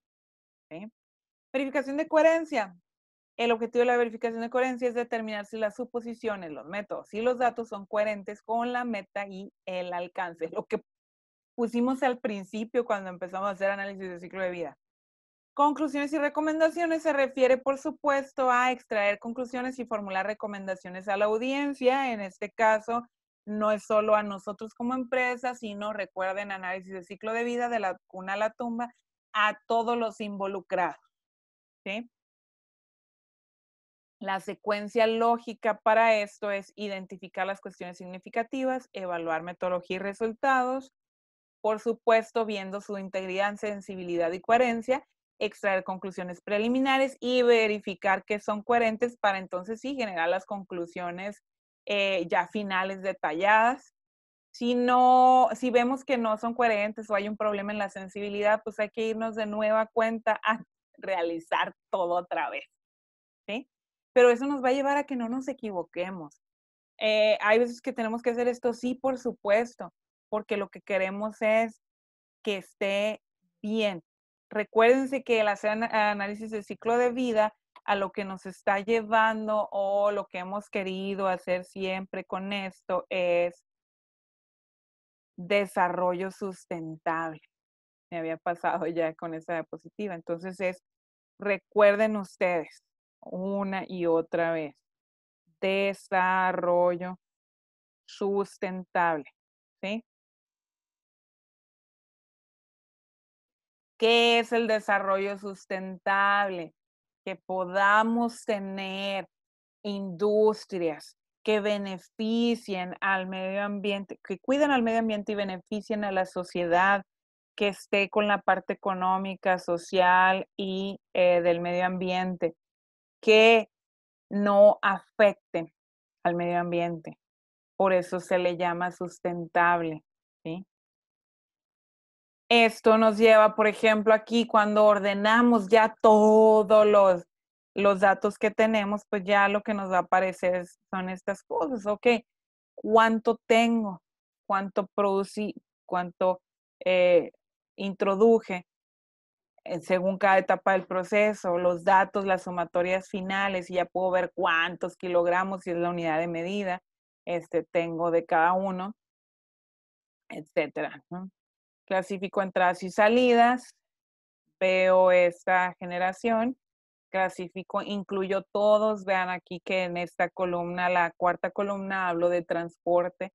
Verificación de coherencia, el objetivo de la verificación de coherencia es determinar si las suposiciones, los métodos y los datos son coherentes con la meta y el alcance. Lo que pusimos al principio cuando empezamos a hacer análisis de ciclo de vida. Conclusiones y recomendaciones se refiere, por supuesto, a extraer conclusiones y formular recomendaciones a la audiencia. En este caso, no es solo a nosotros como empresa, sino recuerden análisis de ciclo de vida de la cuna a la tumba a todos los involucrados. ¿sí? La secuencia lógica para esto es identificar las cuestiones significativas, evaluar metodología y resultados, por supuesto, viendo su integridad, sensibilidad y coherencia, extraer conclusiones preliminares y verificar que son coherentes para entonces sí generar las conclusiones eh, ya finales detalladas. Si no, si vemos que no son coherentes o hay un problema en la sensibilidad, pues hay que irnos de nueva cuenta a realizar todo otra vez. ¿sí? pero eso nos va a llevar a que no nos equivoquemos. Eh, hay veces que tenemos que hacer esto, sí, por supuesto, porque lo que queremos es que esté bien. Recuérdense que el análisis del ciclo de vida a lo que nos está llevando o lo que hemos querido hacer siempre con esto es desarrollo sustentable. Me había pasado ya con esa diapositiva. Entonces es, recuerden ustedes, una y otra vez. Desarrollo sustentable. ¿Qué es el desarrollo sustentable? Que podamos tener industrias que beneficien al medio ambiente, que cuiden al medio ambiente y beneficien a la sociedad, que esté con la parte económica, social y eh, del medio ambiente que no afecten al medio ambiente. Por eso se le llama sustentable. ¿sí? Esto nos lleva, por ejemplo, aquí cuando ordenamos ya todos los, datos que tenemos, pues ya lo que nos va a aparecer son estas cosas. Ok, ¿cuánto tengo? ¿Cuánto producí? ¿Cuánto eh, introduje? Eh, según cada etapa del proceso, los datos, las sumatorias finales, y ya puedo ver cuántos kilogramos, si es la unidad de medida, este, tengo de cada uno, etcétera. Clasifico entradas y salidas, veo esta generación, clasifico, incluyo todos, vean aquí que en esta columna, la cuarta columna, hablo de transporte,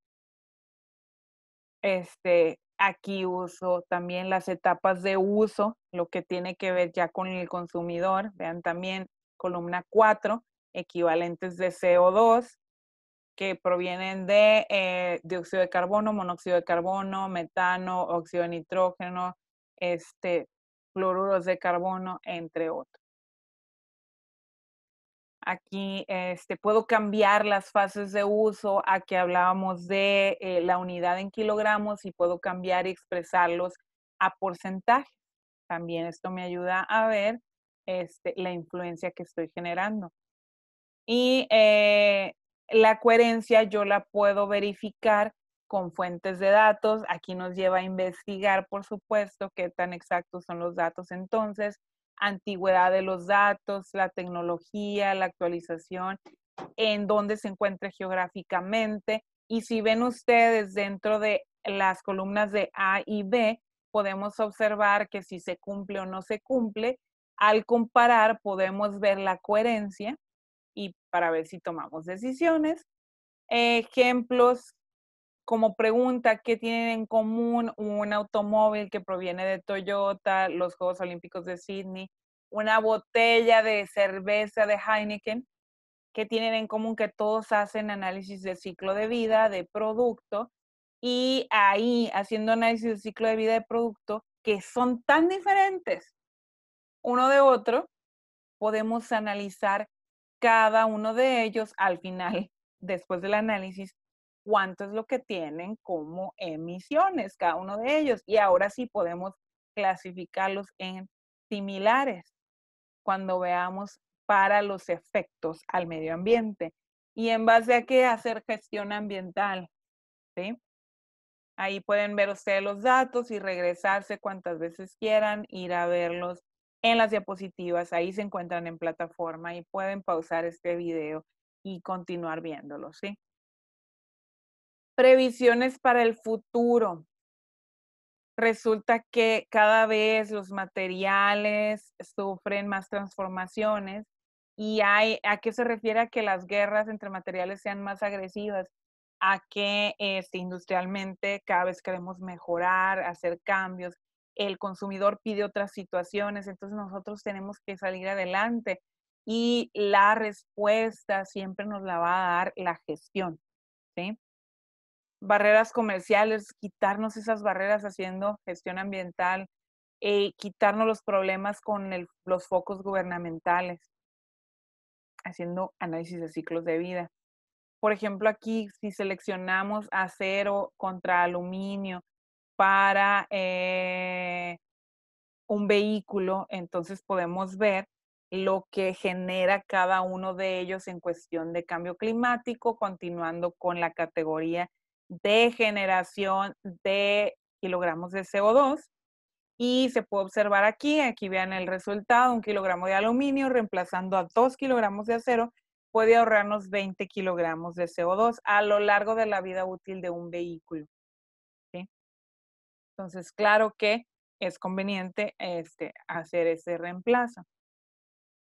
este, Aquí uso también las etapas de uso, lo que tiene que ver ya con el consumidor. Vean también columna 4, equivalentes de CO2, que provienen de eh, dióxido de carbono, monóxido de carbono, metano, óxido de nitrógeno, este, fluoruros de carbono, entre otros. Aquí este, puedo cambiar las fases de uso a que hablábamos de eh, la unidad en kilogramos y puedo cambiar y expresarlos a porcentaje. También esto me ayuda a ver este, la influencia que estoy generando. Y eh, la coherencia yo la puedo verificar con fuentes de datos. Aquí nos lleva a investigar, por supuesto, qué tan exactos son los datos entonces antigüedad de los datos, la tecnología, la actualización, en dónde se encuentra geográficamente. Y si ven ustedes dentro de las columnas de A y B, podemos observar que si se cumple o no se cumple, al comparar podemos ver la coherencia y para ver si tomamos decisiones. Ejemplos como pregunta, ¿qué tienen en común un automóvil que proviene de Toyota, los Juegos Olímpicos de Sydney, una botella de cerveza de Heineken? ¿Qué tienen en común que todos hacen análisis de ciclo de vida, de producto? Y ahí, haciendo análisis de ciclo de vida de producto, que son tan diferentes uno de otro, podemos analizar cada uno de ellos al final, después del análisis, cuánto es lo que tienen como emisiones cada uno de ellos. Y ahora sí podemos clasificarlos en similares cuando veamos para los efectos al medio ambiente. ¿Y en base a qué hacer gestión ambiental? ¿Sí? Ahí pueden ver ustedes los datos y regresarse cuantas veces quieran, ir a verlos en las diapositivas. Ahí se encuentran en plataforma y pueden pausar este video y continuar viéndolo, ¿sí? Previsiones para el futuro. Resulta que cada vez los materiales sufren más transformaciones y hay, a qué se refiere a que las guerras entre materiales sean más agresivas, a que este, industrialmente cada vez queremos mejorar, hacer cambios, el consumidor pide otras situaciones, entonces nosotros tenemos que salir adelante y la respuesta siempre nos la va a dar la gestión, ¿sí? barreras comerciales, quitarnos esas barreras haciendo gestión ambiental, y eh, quitarnos los problemas con los focos gubernamentales, haciendo análisis de ciclos de vida. Por ejemplo, aquí si seleccionamos acero contra aluminio para eh, un vehículo, entonces podemos ver lo que genera cada uno de ellos en cuestión de cambio climático, continuando con la categoría de generación de kilogramos de CO2. Y se puede observar aquí, aquí vean el resultado, un kilogramo de aluminio reemplazando a 2 kilogramos de acero puede ahorrarnos 20 kilogramos de CO2 a lo largo de la vida útil de un vehículo. Entonces, claro que es conveniente este, hacer ese reemplazo.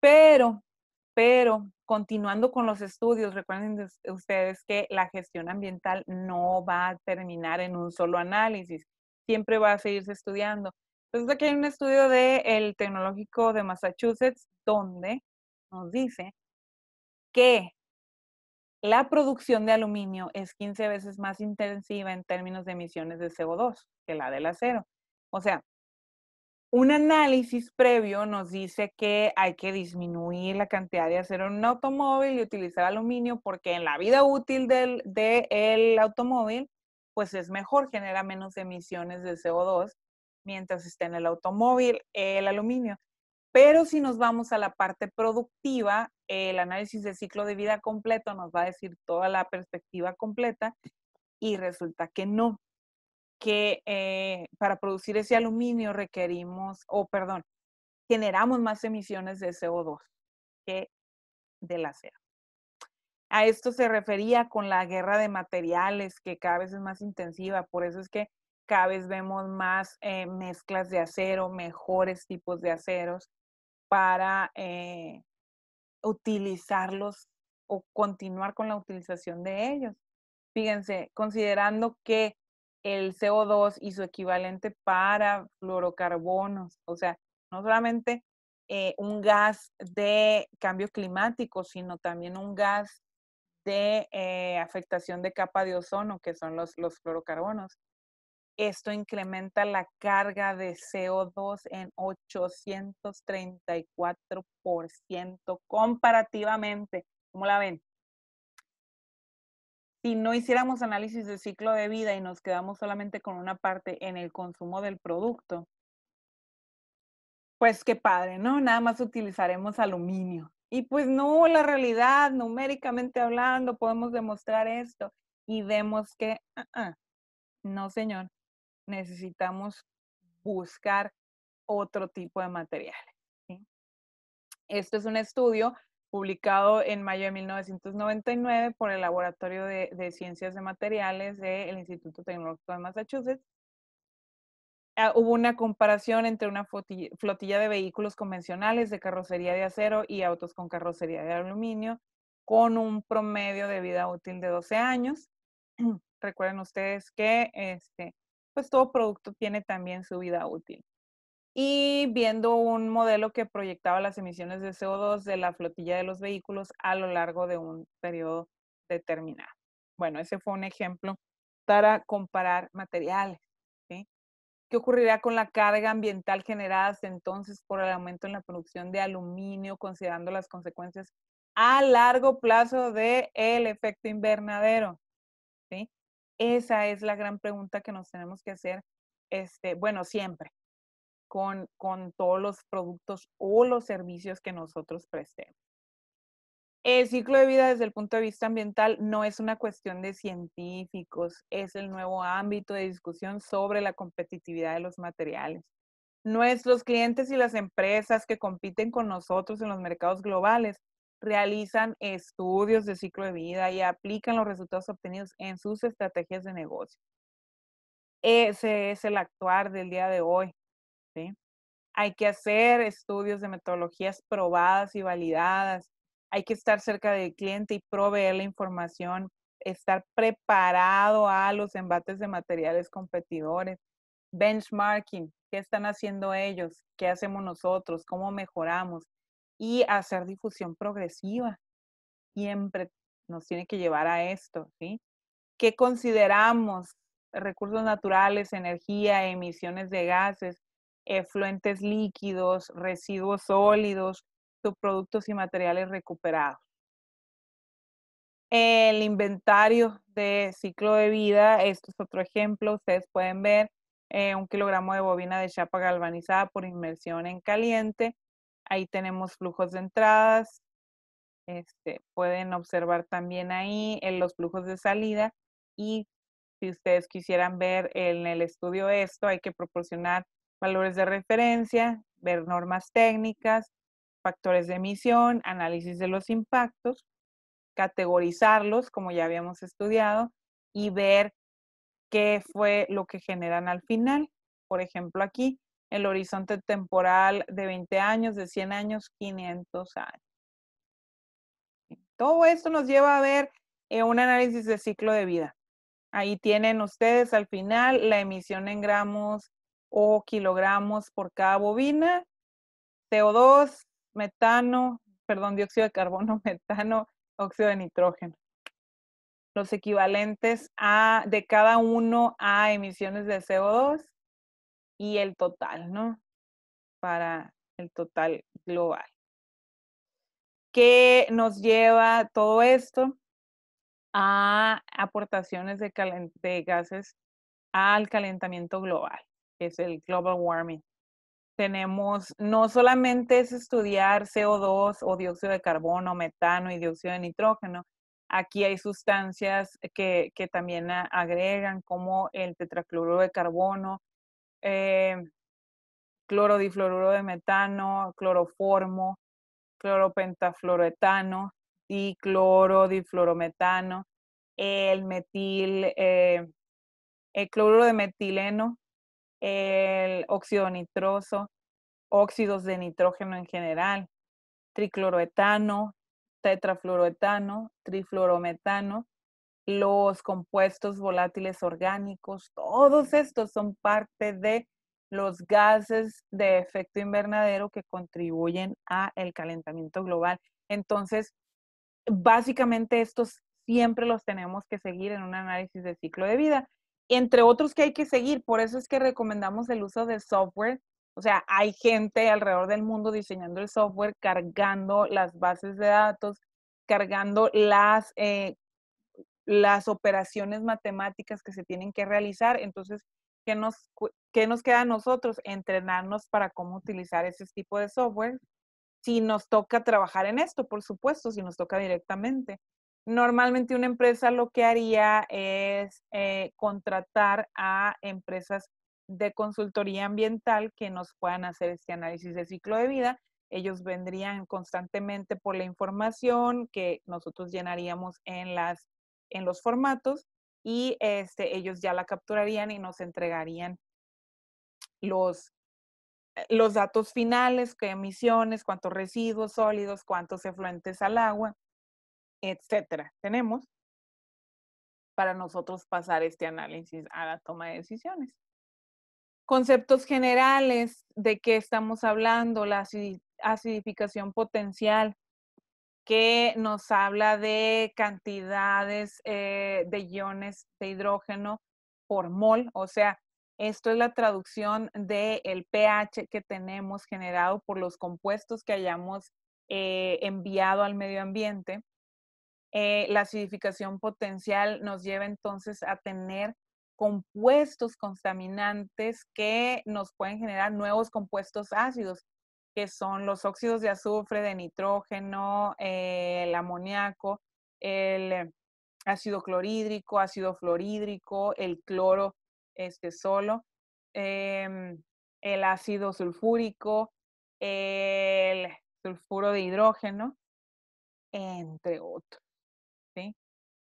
Pero pero continuando con los estudios, recuerden ustedes que la gestión ambiental no va a terminar en un solo análisis, siempre va a seguirse estudiando. Entonces aquí hay un estudio del Tecnológico de Massachusetts donde nos dice que la producción de aluminio es 15 veces más intensiva en términos de emisiones de CO2 que la del acero. O sea, un análisis previo nos dice que hay que disminuir la cantidad de acero en un automóvil y utilizar aluminio porque en la vida útil del automóvil, pues es mejor, genera menos emisiones de CO2 mientras esté en el automóvil el aluminio. Pero si nos vamos a la parte productiva, el análisis de ciclo de vida completo nos va a decir toda la perspectiva completa y resulta que no que eh, para producir ese aluminio requerimos, o perdón, generamos más emisiones de CO2 que del acero. A esto se refería con la guerra de materiales que cada vez es más intensiva, por eso es que cada vez vemos más eh, mezclas de acero, mejores tipos de aceros para eh, utilizarlos o continuar con la utilización de ellos. Fíjense, considerando que el CO2 y su equivalente para fluorocarbonos. O sea, no solamente eh, un gas de cambio climático, sino también un gas de eh, afectación de capa de ozono, que son los, los fluorocarbonos. Esto incrementa la carga de CO2 en 834% comparativamente. ¿Cómo la ven? no hiciéramos análisis de ciclo de vida y nos quedamos solamente con una parte en el consumo del producto, pues qué padre, ¿no? Nada más utilizaremos aluminio. Y pues no, la realidad, numéricamente hablando, podemos demostrar esto y vemos que, ah, ah, no señor, necesitamos buscar otro tipo de materiales. Esto es un estudio publicado en mayo de 1999 por el Laboratorio de, Ciencias de Materiales del Instituto Tecnológico de Massachusetts. Ah, hubo una comparación entre una flotilla de vehículos convencionales de carrocería de acero y autos con carrocería de aluminio con un promedio de vida útil de 12 años. Recuerden ustedes que este, pues todo producto tiene también su vida útil y viendo un modelo que proyectaba las emisiones de CO2 de la flotilla de los vehículos a lo largo de un periodo determinado. Bueno, ese fue un ejemplo para comparar materiales. ¿sí? ¿Qué ocurrirá con la carga ambiental generada entonces por el aumento en la producción de aluminio, considerando las consecuencias a largo plazo del efecto invernadero? ¿sí? Esa es la gran pregunta que nos tenemos que hacer, este, bueno, siempre, con, todos los productos o los servicios que nosotros prestemos. El ciclo de vida desde el punto de vista ambiental no es una cuestión de científicos, es el nuevo ámbito de discusión sobre la competitividad de los materiales. Nuestros clientes y las empresas que compiten con nosotros en los mercados globales realizan estudios de ciclo de vida y aplican los resultados obtenidos en sus estrategias de negocio. Ese es el actuar del día de hoy. Hay que hacer estudios de metodologías probadas y validadas. Hay que estar cerca del cliente y proveer la información, estar preparado a los embates de materiales competidores. Benchmarking, ¿qué están haciendo ellos? ¿Qué hacemos nosotros? ¿Cómo mejoramos? Y hacer difusión progresiva. Siempre nos tiene que llevar a esto, ¿Qué consideramos recursos naturales, energía, emisiones de gases, efluentes líquidos, residuos sólidos, subproductos y materiales recuperados. El inventario de ciclo de vida, esto es otro ejemplo, ustedes pueden ver eh, un kilogramo de bobina de chapa galvanizada por inmersión en caliente. Ahí tenemos flujos de entradas. Este, pueden observar también ahí en eh, los flujos de salida y si ustedes quisieran ver en el estudio esto, hay que proporcionar valores de referencia, ver normas técnicas, factores de emisión, análisis de los impactos, categorizarlos, como ya habíamos estudiado, y ver qué fue lo que generan al final. Por ejemplo, aquí el horizonte temporal de 20 años, de 100 años, 500 años. Todo esto nos lleva a ver eh, un análisis de ciclo de vida. Ahí tienen ustedes al final la emisión en gramos o kilogramos por cada bobina. CO2, metano, perdón, dióxido de carbono, metano, óxido de nitrógeno. Los equivalentes a, de cada uno a emisiones de CO2 y el total, ¿no? Para el total global. ¿Qué nos lleva todo esto? A aportaciones de gases al calentamiento global que es el global warming. Tenemos, no solamente es estudiar CO2 o dióxido de carbono, metano y dióxido de nitrógeno, aquí hay sustancias que, también agregan como el tetracloruro de carbono, eh, de metano, cloroformo, cloropentafluoretano y el metil, eh, el cloruro de metileno, el óxido nitroso, óxidos de nitrógeno en general, tricloroetano, tetrafluoroetano, trifluorometano, los compuestos volátiles orgánicos, todos estos son parte de los gases de efecto invernadero que contribuyen a el calentamiento global. Entonces, básicamente estos siempre los tenemos que seguir en un análisis de ciclo de vida entre otros que hay que seguir. Por eso es que recomendamos el uso de software. O sea, hay gente alrededor del mundo diseñando el software, cargando las bases de datos, cargando las, eh, las operaciones matemáticas que se tienen que realizar. Entonces, ¿qué nos, ¿qué nos queda a nosotros? Entrenarnos para cómo utilizar ese tipo de software. Si nos toca trabajar en esto, por supuesto, si nos toca directamente. Normalmente una empresa lo que haría es eh, contratar a empresas de consultoría ambiental que nos puedan hacer este análisis de ciclo de vida. Ellos vendrían constantemente por la información que nosotros llenaríamos en, las, en los formatos y este, ellos ya la capturarían y nos entregarían los, eh, los datos finales, qué emisiones, cuántos residuos sólidos, cuántos efluentes al agua, etcétera, tenemos para nosotros pasar este análisis a la toma de decisiones. Conceptos generales de qué estamos hablando, la acidificación potencial, que nos habla de cantidades eh, de iones de hidrógeno por mol, o sea, esto es la traducción del pH que tenemos generado por los compuestos que hayamos eh, enviado al medio ambiente. Eh, la acidificación potencial nos lleva entonces a tener compuestos contaminantes que nos pueden generar nuevos compuestos ácidos, que son los óxidos de azufre, de nitrógeno, eh, el amoníaco, el ácido clorhídrico, ácido fluorhídrico, el cloro este solo, em, el ácido sulfúrico, el sulfuro de hidrógeno, entre otros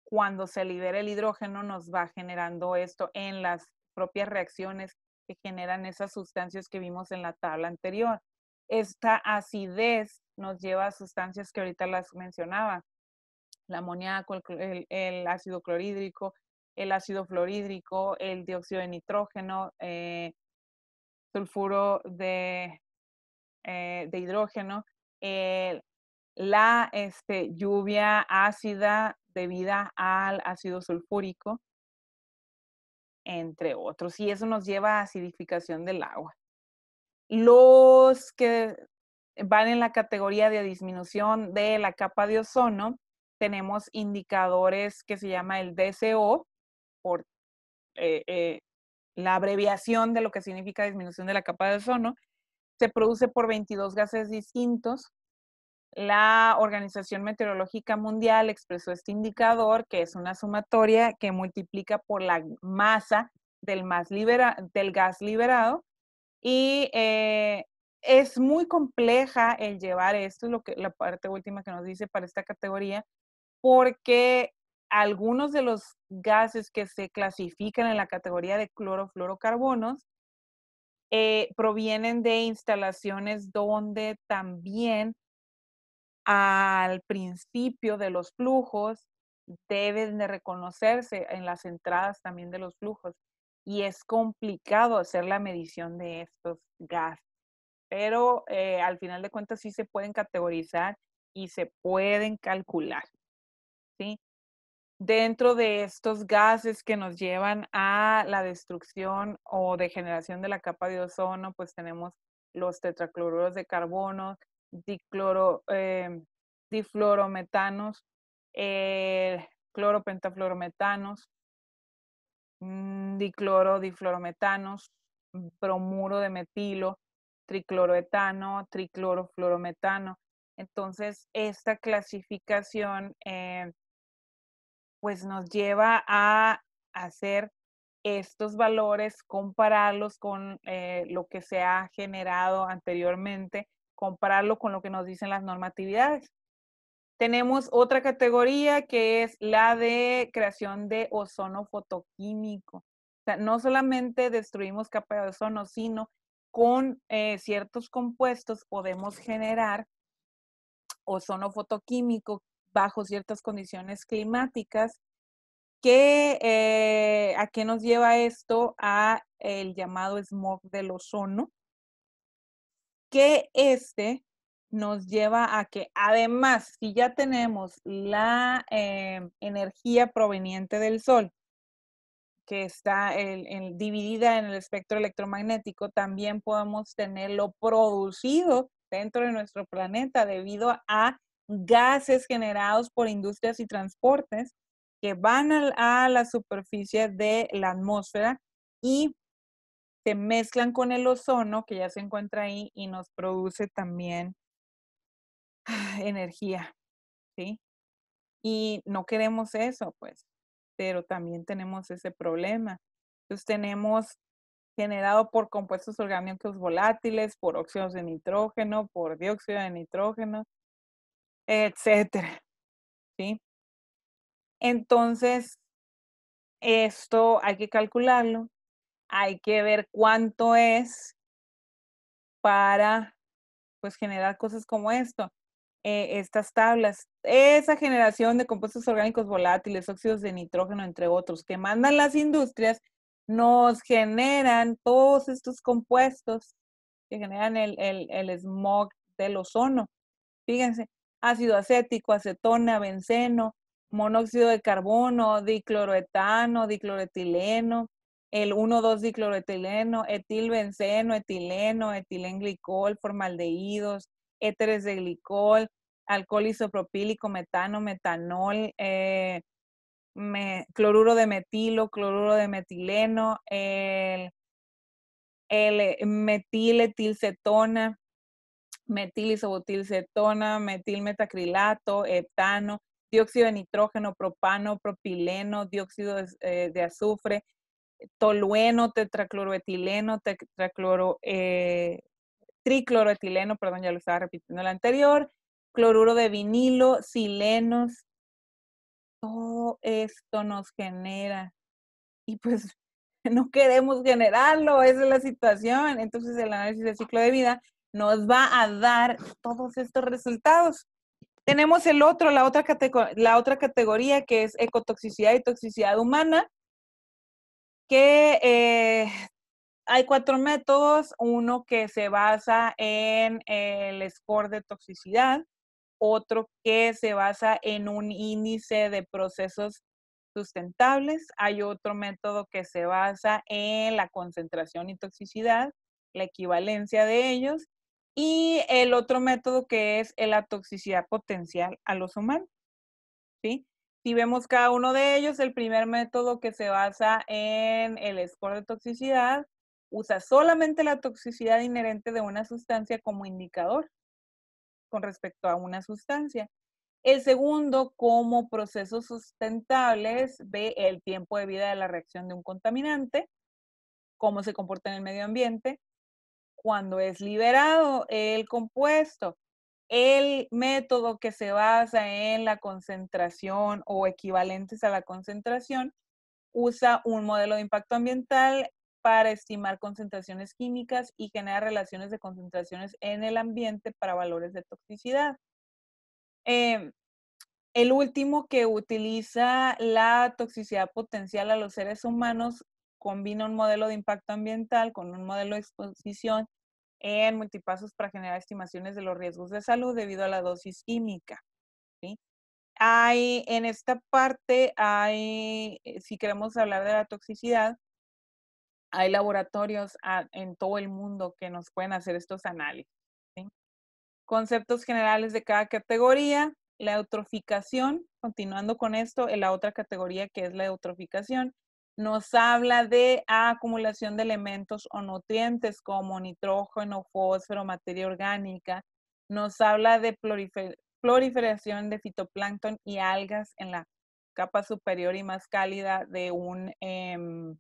cuando se libera el hidrógeno, nos va generando esto en las propias reacciones que generan esas sustancias que vimos en la tabla anterior. Esta acidez nos lleva a sustancias que ahorita las mencionaba, el amoníaco, el, ácido clorhídrico, el ácido fluorhídrico, el dióxido de nitrógeno, eh, sulfuro de, eh, de hidrógeno, el la este, lluvia ácida debida al ácido sulfúrico, entre otros. Y eso nos lleva a acidificación del agua. Los que van en la categoría de disminución de la capa de ozono, tenemos indicadores que se llama el DCO, por eh, eh, la abreviación de lo que significa disminución de la capa de ozono, se produce por 22 gases distintos la Organización Meteorológica Mundial expresó este indicador, que es una sumatoria que multiplica por la masa del, más del gas liberado y eh, es muy compleja el llevar esto, es lo que, la parte última que nos dice para esta categoría, porque algunos de los gases que se clasifican en la categoría de clorofluorocarbonos eh, provienen de instalaciones donde también al principio de los flujos deben de reconocerse en las entradas también de los flujos. Y es complicado hacer la medición de estos gases, pero eh, al final de cuentas sí se pueden categorizar y se pueden calcular. ¿sí? Dentro de estos gases que nos llevan a la destrucción o degeneración de la capa de ozono, pues tenemos los tetracloruros de carbono, dicloro, em, difluorometanos, eh, cloropentafluorometanos, mm, dicloro, difluorometanos, bromuro de metilo, tricloroetano, triclorofluorometano. Entonces, esta clasificación eh, pues nos lleva a hacer estos valores, compararlos con eh, lo que se ha generado anteriormente compararlo con lo que nos dicen las normatividades. Tenemos otra categoría que es la de creación de ozono fotoquímico. O sea, no solamente destruimos capa de ozono, sino con eh, ciertos compuestos podemos generar ozono fotoquímico bajo ciertas condiciones climáticas. Que, eh, ¿A qué nos lleva esto? A el llamado smog del ozono, que este nos lleva a que además, si ya tenemos la em, energía proveniente del Sol, que está dividida en el espectro electromagnético, también podemos tenerlo producido dentro de nuestro planeta debido a gases generados por industrias y transportes que van a, a la superficie de la atmósfera y se mezclan con el ozono que ya se encuentra ahí y nos produce también ah, energía, ¿sí? Y no queremos eso, pues, pero también tenemos ese problema. Entonces tenemos generado por compuestos orgánicos volátiles, por óxidos de nitrógeno, por dióxido de nitrógeno, etcétera, ¿sí? Entonces, esto hay que calcularlo hay que ver cuánto es para pues generar cosas como esto. Eh, estas tablas, esa generación de compuestos orgánicos volátiles, óxidos de nitrógeno, entre otros, que mandan las industrias, nos generan todos estos compuestos que generan el, el smog del ozono. Fíjense, ácido acético, acetona, benceno, monóxido de carbono, dicloroetano, dicloretileno, el 1,2-dicloroetileno, etilbenceno, etileno, etilenglicol, formaldehídos, éteres de glicol, alcohol isopropílico, metano, metanol, eh, cloruro de metilo, cloruro de metileno, el, eh, etilcetona, metiletilcetona, metilisobutilcetona, metilmetacrilato, etano, dióxido de nitrógeno, propano, propileno, dióxido de eh, azufre, tolueno, tetracloroetileno, tetracloro, eh, tricloroetileno, perdón, ya lo estaba repitiendo el anterior, cloruro de vinilo, silenos. Todo esto nos genera. Y pues no queremos generarlo, esa es la situación. Entonces el análisis del ciclo de vida nos va a dar todos estos resultados. Tenemos el otro, la otra, la otra categoría que es ecotoxicidad y toxicidad humana, que eh, hay cuatro métodos, uno que se basa en el score de toxicidad, otro que se basa en un índice de procesos sustentables, hay otro método que se basa en la concentración y toxicidad, la equivalencia de ellos, y el otro método que es la toxicidad potencial a los humanos. ¿sí? Si vemos cada uno de ellos, el primer método que se basa en el score de toxicidad usa solamente la toxicidad inherente de una sustancia como indicador con respecto a una sustancia. El segundo, como procesos sustentables, ve el tiempo de vida de la reacción de un contaminante, cómo se comporta en el medio ambiente, cuando es liberado el compuesto el método que se basa en la concentración o equivalentes a la concentración usa un modelo de impacto ambiental para estimar concentraciones químicas y genera relaciones de concentraciones en el ambiente para valores de toxicidad. Em, el último que utiliza la toxicidad potencial a los seres humanos combina un modelo de impacto ambiental con un modelo de exposición en multipasos para generar estimaciones de los riesgos de salud debido a la dosis química. Hay, en esta parte hay, eh, si queremos hablar de la toxicidad, hay laboratorios en todo el mundo que nos pueden hacer estos análisis. Conceptos generales de cada categoría, la eutroficación, continuando con esto, en la otra categoría que es la eutroficación, nos habla de acumulación de elementos o nutrientes como nitrógeno, fósforo, materia orgánica. Nos habla de proliferación de fitoplancton y algas en la capa superior y más cálida de un em,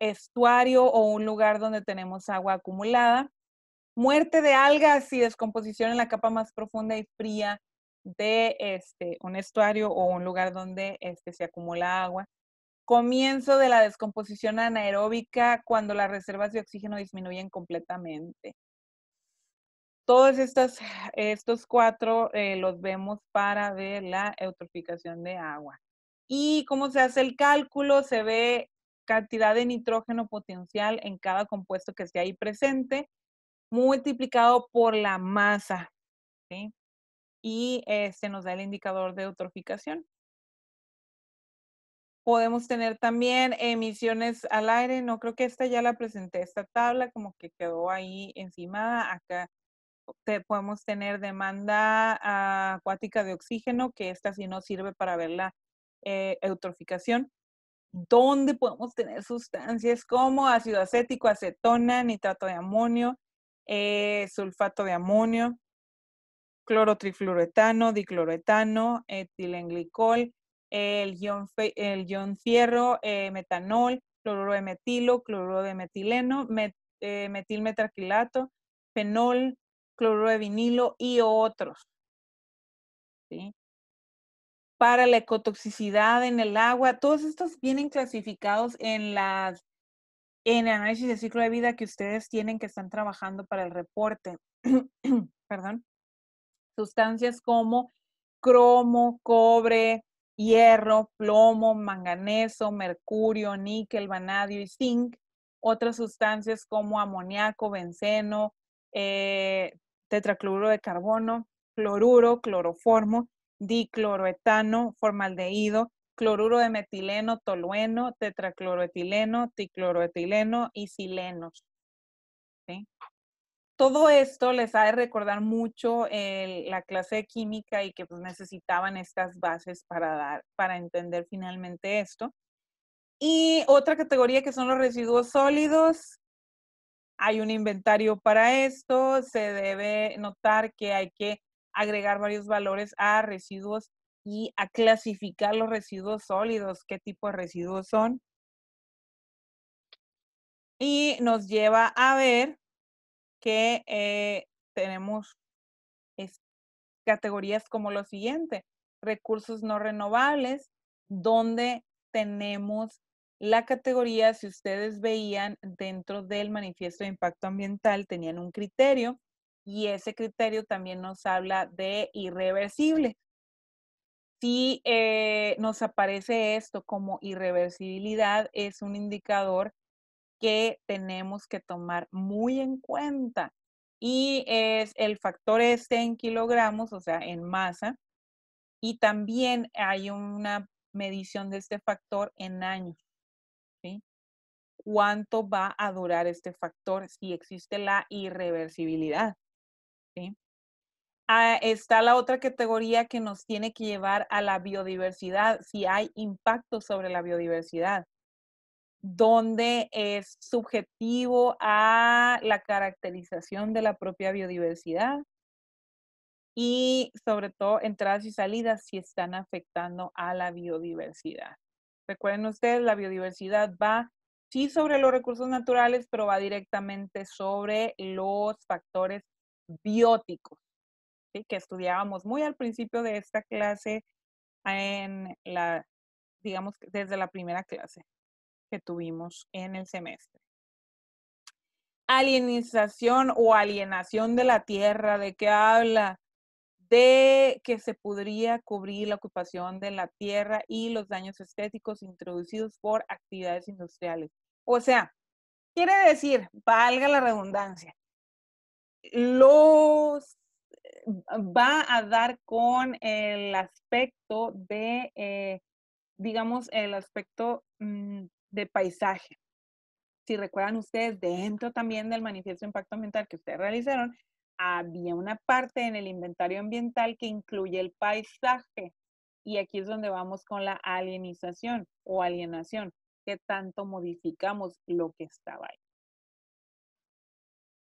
estuario o un lugar donde tenemos agua acumulada. Muerte de algas y descomposición en la capa más profunda y fría de este, un estuario o un lugar donde este, se acumula agua comienzo de la descomposición anaeróbica cuando las reservas de oxígeno disminuyen completamente. Todos estos, estos cuatro eh, los vemos para ver la eutroficación de agua. Y cómo se hace el cálculo, se ve cantidad de nitrógeno potencial en cada compuesto que esté ahí presente, multiplicado por la masa. Y eh, se nos da el indicador de eutroficación. Podemos tener también emisiones al aire. No creo que esta ya la presenté, esta tabla como que quedó ahí encima. Acá podemos tener demanda ah, acuática de oxígeno, que esta sí nos sirve para ver la eh, eutroficación. Donde podemos tener sustancias como ácido acético, acetona, nitrato de amonio, eh, sulfato de amonio, clorotrifluoretano, dicloretano, etilenglicol, el ion fierro, eh, metanol, cloruro de metilo, cloruro de metileno, eh, metilmetraquilato, fenol, cloruro de vinilo y otros. Para la ecotoxicidad en el agua, todos estos vienen clasificados en las en el análisis de ciclo de vida que ustedes tienen que están trabajando para el reporte. Perdón. Sustancias como cromo, cobre, hierro, plomo, manganeso, mercurio, níquel, vanadio y zinc, otras sustancias como amoníaco, benceno, eh, tetracloruro de carbono, cloruro, cloroformo, dicloroetano, formaldehído, cloruro de metileno, tolueno, tetracloroetileno, ticloroetileno y silenos. ¿Sí? todo esto les ha de recordar mucho la clase de química y que pues, necesitaban estas bases para, dar, para entender finalmente esto. Y otra categoría que son los residuos sólidos. Hay un inventario para esto. Se debe notar que hay que agregar varios valores a residuos y a clasificar los residuos sólidos, qué tipo de residuos son. Y nos lleva a ver que eh, tenemos es, categorías como lo siguiente, recursos no renovables, donde tenemos la categoría, si ustedes veían dentro del manifiesto de impacto ambiental, tenían un criterio y ese criterio también nos habla de irreversible. Si eh, nos aparece esto como irreversibilidad, es un indicador que tenemos que tomar muy en cuenta y es el factor este en kilogramos, o sea, en masa, y también hay una medición de este factor en años. ¿sí? ¿Cuánto va a durar este factor si existe la irreversibilidad? ¿sí? Ah, está la otra categoría que nos tiene que llevar a la biodiversidad, si hay impacto sobre la biodiversidad donde es subjetivo a la caracterización de la propia biodiversidad y sobre todo entradas y salidas si están afectando a la biodiversidad. Recuerden ustedes, la biodiversidad va sí sobre los recursos naturales, pero va directamente sobre los factores bióticos, que estudiábamos muy al principio de esta clase en la, digamos, desde la primera clase que tuvimos en el semestre. Alienización o alienación de la tierra, ¿de qué habla? De que se podría cubrir la ocupación de la tierra y los daños estéticos introducidos por actividades industriales. O sea, quiere decir, valga la redundancia, los va a dar con el aspecto de, eh, digamos, el aspecto mm, de paisaje. Si recuerdan ustedes, dentro también del manifiesto de impacto ambiental que ustedes realizaron, había una parte en el inventario ambiental que incluye el paisaje. Y aquí es donde vamos con la alienización o alienación, que tanto modificamos lo que estaba ahí.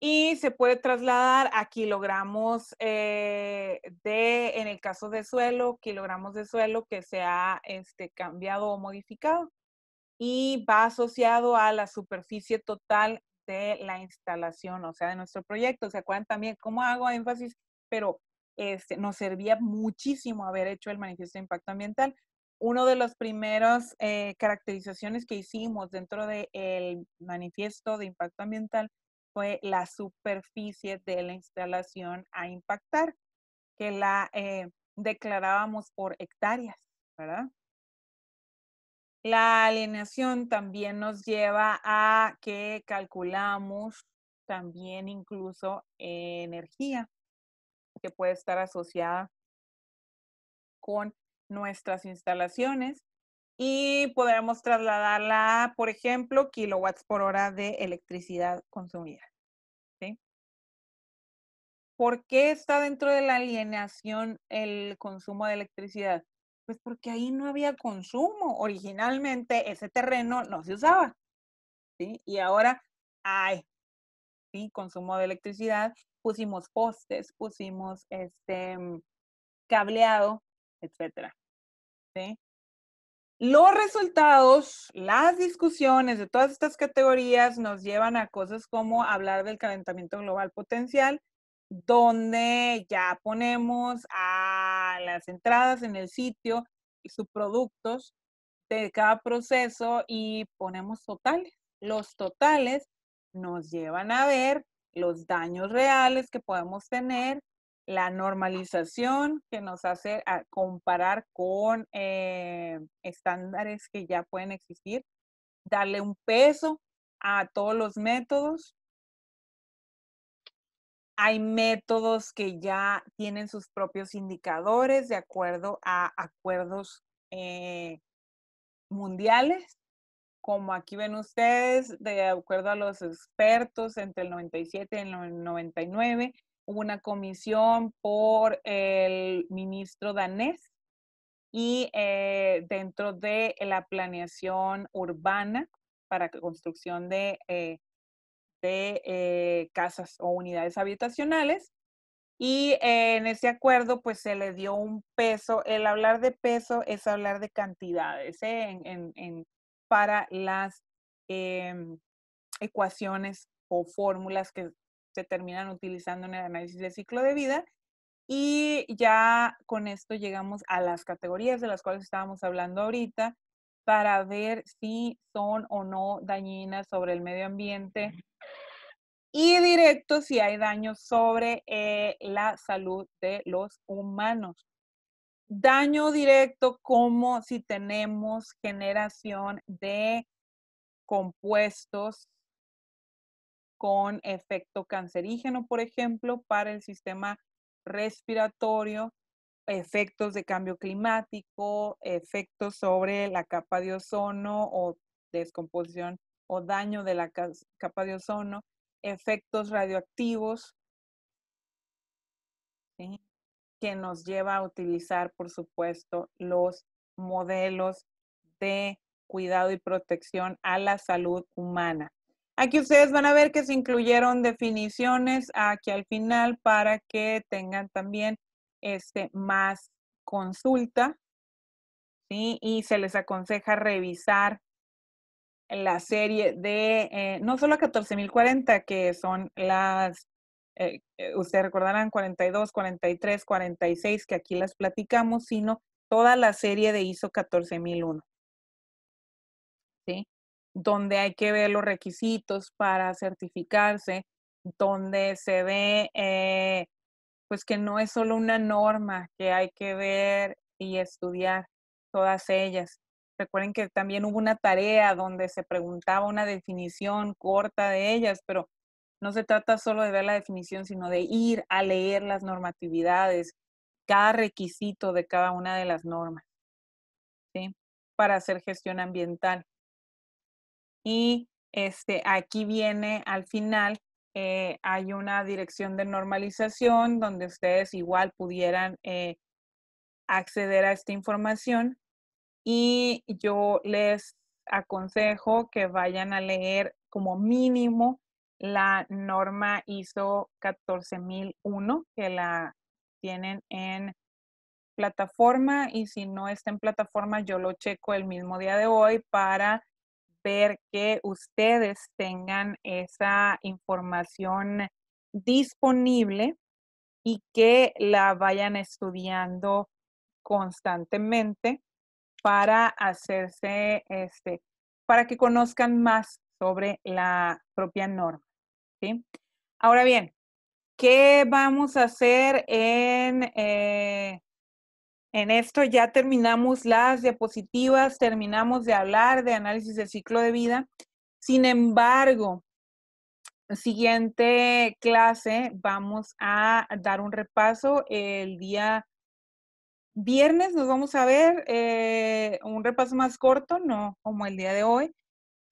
Y se puede trasladar a kilogramos eh, de, en el caso de suelo, kilogramos de suelo que se ha este, cambiado o modificado y va asociado a la superficie total de la instalación, o sea, de nuestro proyecto. ¿Se acuerdan también cómo hago énfasis? Pero este, nos servía muchísimo haber hecho el manifiesto de impacto ambiental. Uno de las primeras eh, caracterizaciones que hicimos dentro del manifiesto de impacto ambiental fue la superficie de la instalación a impactar, que la eh, declarábamos por hectáreas, ¿verdad? La alienación también nos lleva a que calculamos también incluso energía que puede estar asociada con nuestras instalaciones y podremos trasladarla, por ejemplo, kilowatts por hora de electricidad consumida. ¿Por qué está dentro de la alienación el consumo de electricidad? Pues porque ahí no había consumo. Originalmente ese terreno no se usaba. ¿sí? Y ahora hay ¿sí? consumo de electricidad. Pusimos postes, pusimos este mm, cableado, etcétera. ¿sí? Los resultados, las discusiones de todas estas categorías nos llevan a cosas como hablar del calentamiento global potencial, donde ya ponemos a las entradas en el sitio y sus productos de cada proceso y ponemos totales. Los totales nos llevan a ver los daños reales que podemos tener, la normalización que nos hace ah, comparar con eh, estándares que ya pueden existir, darle un peso a todos los métodos hay métodos que ya tienen sus propios indicadores de acuerdo a acuerdos eh, mundiales, como aquí ven ustedes, de acuerdo a los expertos, entre el 97 y el 99 hubo una comisión por el ministro danés y eh, dentro de la planeación urbana para construcción de eh, de eh, casas o unidades habitacionales. Y en ese acuerdo, pues se le dio un peso. El hablar de peso es hablar de cantidades ¿eh? para las em, ecuaciones o fórmulas que se terminan utilizando en el análisis de ciclo de vida. Y ya con esto llegamos a las categorías de las cuales estábamos hablando ahorita, para ver si son o no dañinas sobre el medio ambiente y directo si hay daño sobre eh, la salud de los humanos. Daño directo como si tenemos generación de compuestos con efecto cancerígeno, por ejemplo, para el sistema respiratorio, efectos de cambio climático, efectos sobre la capa de ozono o descomposición o daño de la capa de ozono, efectos radioactivos, que nos lleva a utilizar, por supuesto, los modelos de cuidado y protección a la salud humana. Aquí ustedes van a ver que se incluyeron definiciones aquí al final para que tengan también este, más consulta, ¿sí? Y se les aconseja revisar la serie de, eh, no solo 14.040, que son las, eh, eh, ustedes recordarán, 42, 43, 46, que aquí las platicamos, sino toda la serie de ISO 14001. ¿Sí? Donde hay que ver los requisitos para certificarse, donde se ve eh, pues que no es solo una norma que hay que ver y estudiar todas ellas. Recuerden que también hubo una tarea donde se preguntaba una definición corta de ellas, pero no se trata solo de ver la definición, sino de ir a leer las normatividades, cada requisito de cada una de las normas, ¿sí? Para hacer gestión ambiental. Y este, aquí viene al final eh, hay una dirección de normalización donde ustedes igual pudieran eh, acceder a esta información y yo les aconsejo que vayan a leer como mínimo la norma ISO 14001 que la tienen en plataforma y si no está en plataforma yo lo checo el mismo día de hoy para que ustedes tengan esa información disponible y que la vayan estudiando constantemente para hacerse, este, para que conozcan más sobre la propia norma. ¿sí? Ahora bien, ¿qué vamos a hacer en eh, en esto ya terminamos las diapositivas, terminamos de hablar de análisis del ciclo de vida. Sin embargo, siguiente clase vamos a dar un repaso el día viernes nos vamos a ver eh, un repaso más corto, no como el día de hoy,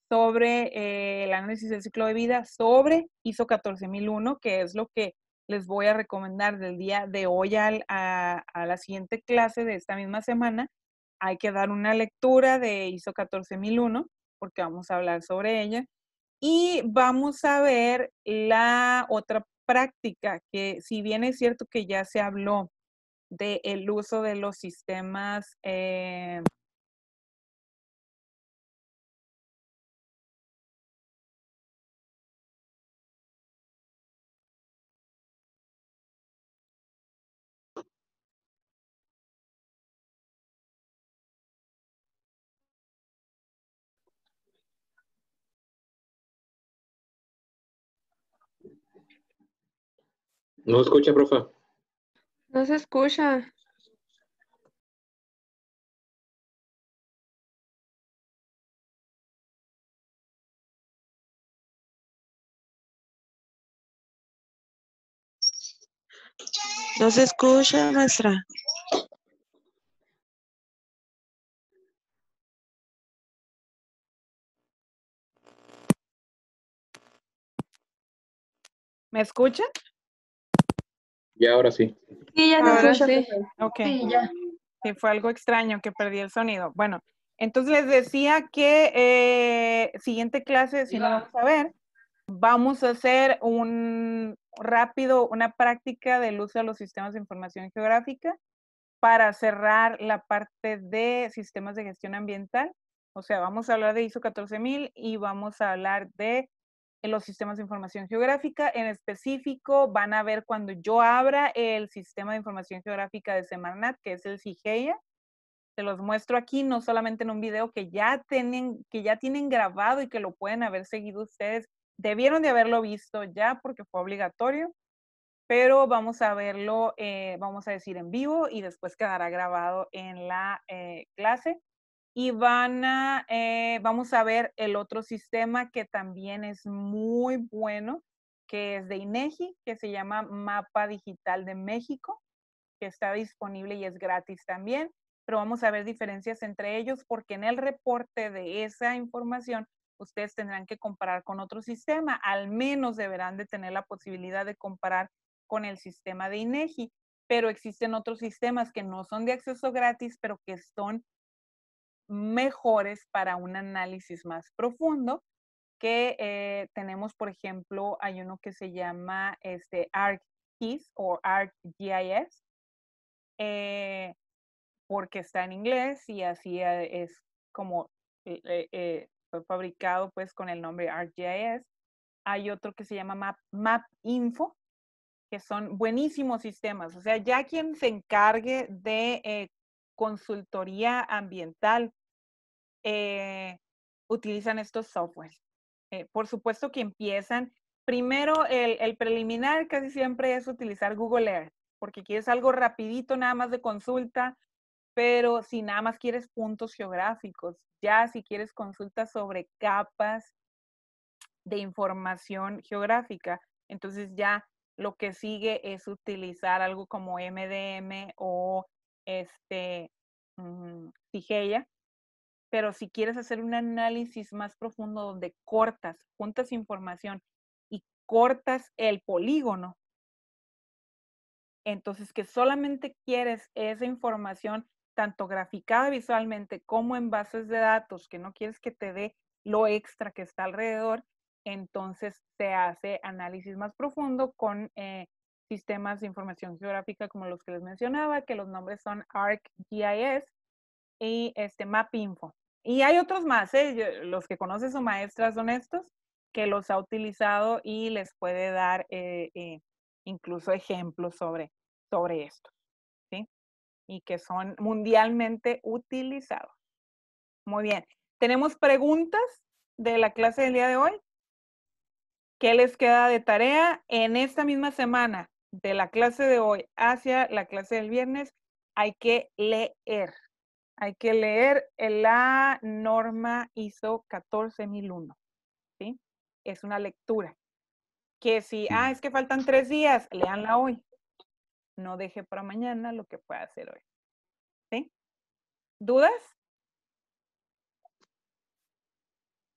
sobre eh, el análisis del ciclo de vida, sobre ISO 14001, que es lo que les voy a recomendar del día de hoy a, la siguiente clase de esta misma semana. Hay que dar una lectura de ISO 14001 porque vamos a hablar sobre ella. Y vamos a ver la otra práctica que si bien es cierto que ya se habló del el uso de los sistemas eh, No escucha, profe. No se escucha. No se escucha, maestra. ¿Me escucha? Y ahora sí. Sí, ya ahora sí. Okay. Sí, ya. fue algo extraño que perdí el sonido. Bueno, entonces les decía que eh, siguiente clase, si no vamos a ver, vamos a hacer un rápido, una práctica del uso de los sistemas de información geográfica para cerrar la parte de sistemas de gestión ambiental. O sea, vamos a hablar de ISO 14000 y vamos a hablar de en los sistemas de información geográfica. En específico, van a ver cuando yo abra el sistema de información geográfica de Semarnat, que es el SIGEIA. Se los muestro aquí, no solamente en un video que ya, tienen, que ya tienen grabado y que lo pueden haber seguido ustedes. Debieron de haberlo visto ya porque fue obligatorio, pero vamos a verlo, eh, vamos a decir en vivo y después quedará grabado en la eh, clase. Y van a, eh, vamos a ver el otro sistema que también es muy bueno, que es de INEGI, que se llama Mapa Digital de México, que está disponible y es gratis también. Pero vamos a ver diferencias entre ellos porque en el reporte de esa información ustedes tendrán que comparar con otro sistema. Al menos deberán de tener la posibilidad de comparar con el sistema de INEGI. Pero existen otros sistemas que no son de acceso gratis, pero que son mejores para un análisis más profundo que eh, tenemos, por ejemplo, hay uno que se llama este, ArcGIS o ArcGIS, eh, porque está en inglés y así eh, es como fue fabricado pues con el nombre ArcGIS. Hay otro que se llama Map, Info, que son buenísimos sistemas. O sea, ya quien se encargue de consultoría ambiental, eh, utilizan estos softwares. Eh, por supuesto que empiezan, primero el, el, preliminar casi siempre es utilizar Google Earth, porque quieres algo rapidito nada más de consulta, pero si nada más quieres puntos geográficos, ya si quieres consultas sobre capas de información geográfica, entonces ya lo que sigue es utilizar algo como MDM o este, um, pero si quieres hacer un análisis más profundo donde cortas, juntas información y cortas el polígono, entonces que solamente quieres esa información tanto graficada visualmente como en bases de datos, que no quieres que te dé lo extra que está alrededor, entonces se hace análisis más profundo con eh, sistemas de información geográfica como los que les mencionaba, que los nombres son ArcGIS y este MapInfo. Y hay otros más, ¿eh? los que conoce su maestra son estos, que los ha utilizado y les puede dar eh, eh, incluso ejemplos sobre, sobre estos, Y que son mundialmente utilizados. Muy bien, tenemos preguntas de la clase del día de hoy. ¿Qué les queda de tarea en esta misma semana? de la clase de hoy hacia la clase del viernes, hay que leer. Hay que leer la norma ISO 14001. ¿sí? Es una lectura. Que si, ah, es que faltan tres días, leanla hoy. No deje para mañana lo que pueda hacer hoy. ¿Sí? ¿Dudas?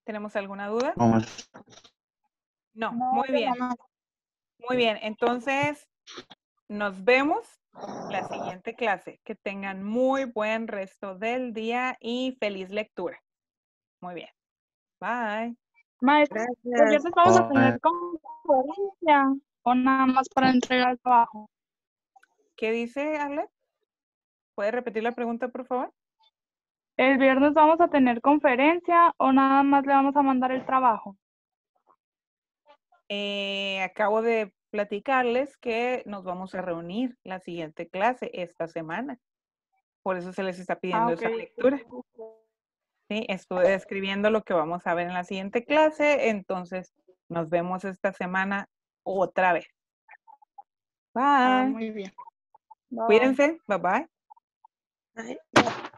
¿Tenemos alguna duda? No, muy bien. Muy bien, entonces nos vemos la siguiente clase. Que tengan muy buen resto del día y feliz lectura. Muy bien. Bye. Maestra, viernes vamos a tener conferencia o nada más para entregar el trabajo? ¿Qué dice Ale? ¿Puede repetir la pregunta, por favor? El viernes vamos a tener conferencia o nada más le vamos a mandar el trabajo. Eh, acabo de platicarles que nos vamos a reunir la siguiente clase esta semana. Por eso se les está ah, pidiendo esa lectura. Sí, estuve escribiendo lo que vamos a ver en la siguiente clase, entonces nos vemos esta semana otra vez. Ah, bye. muy bien. Cuídense. bye. bye.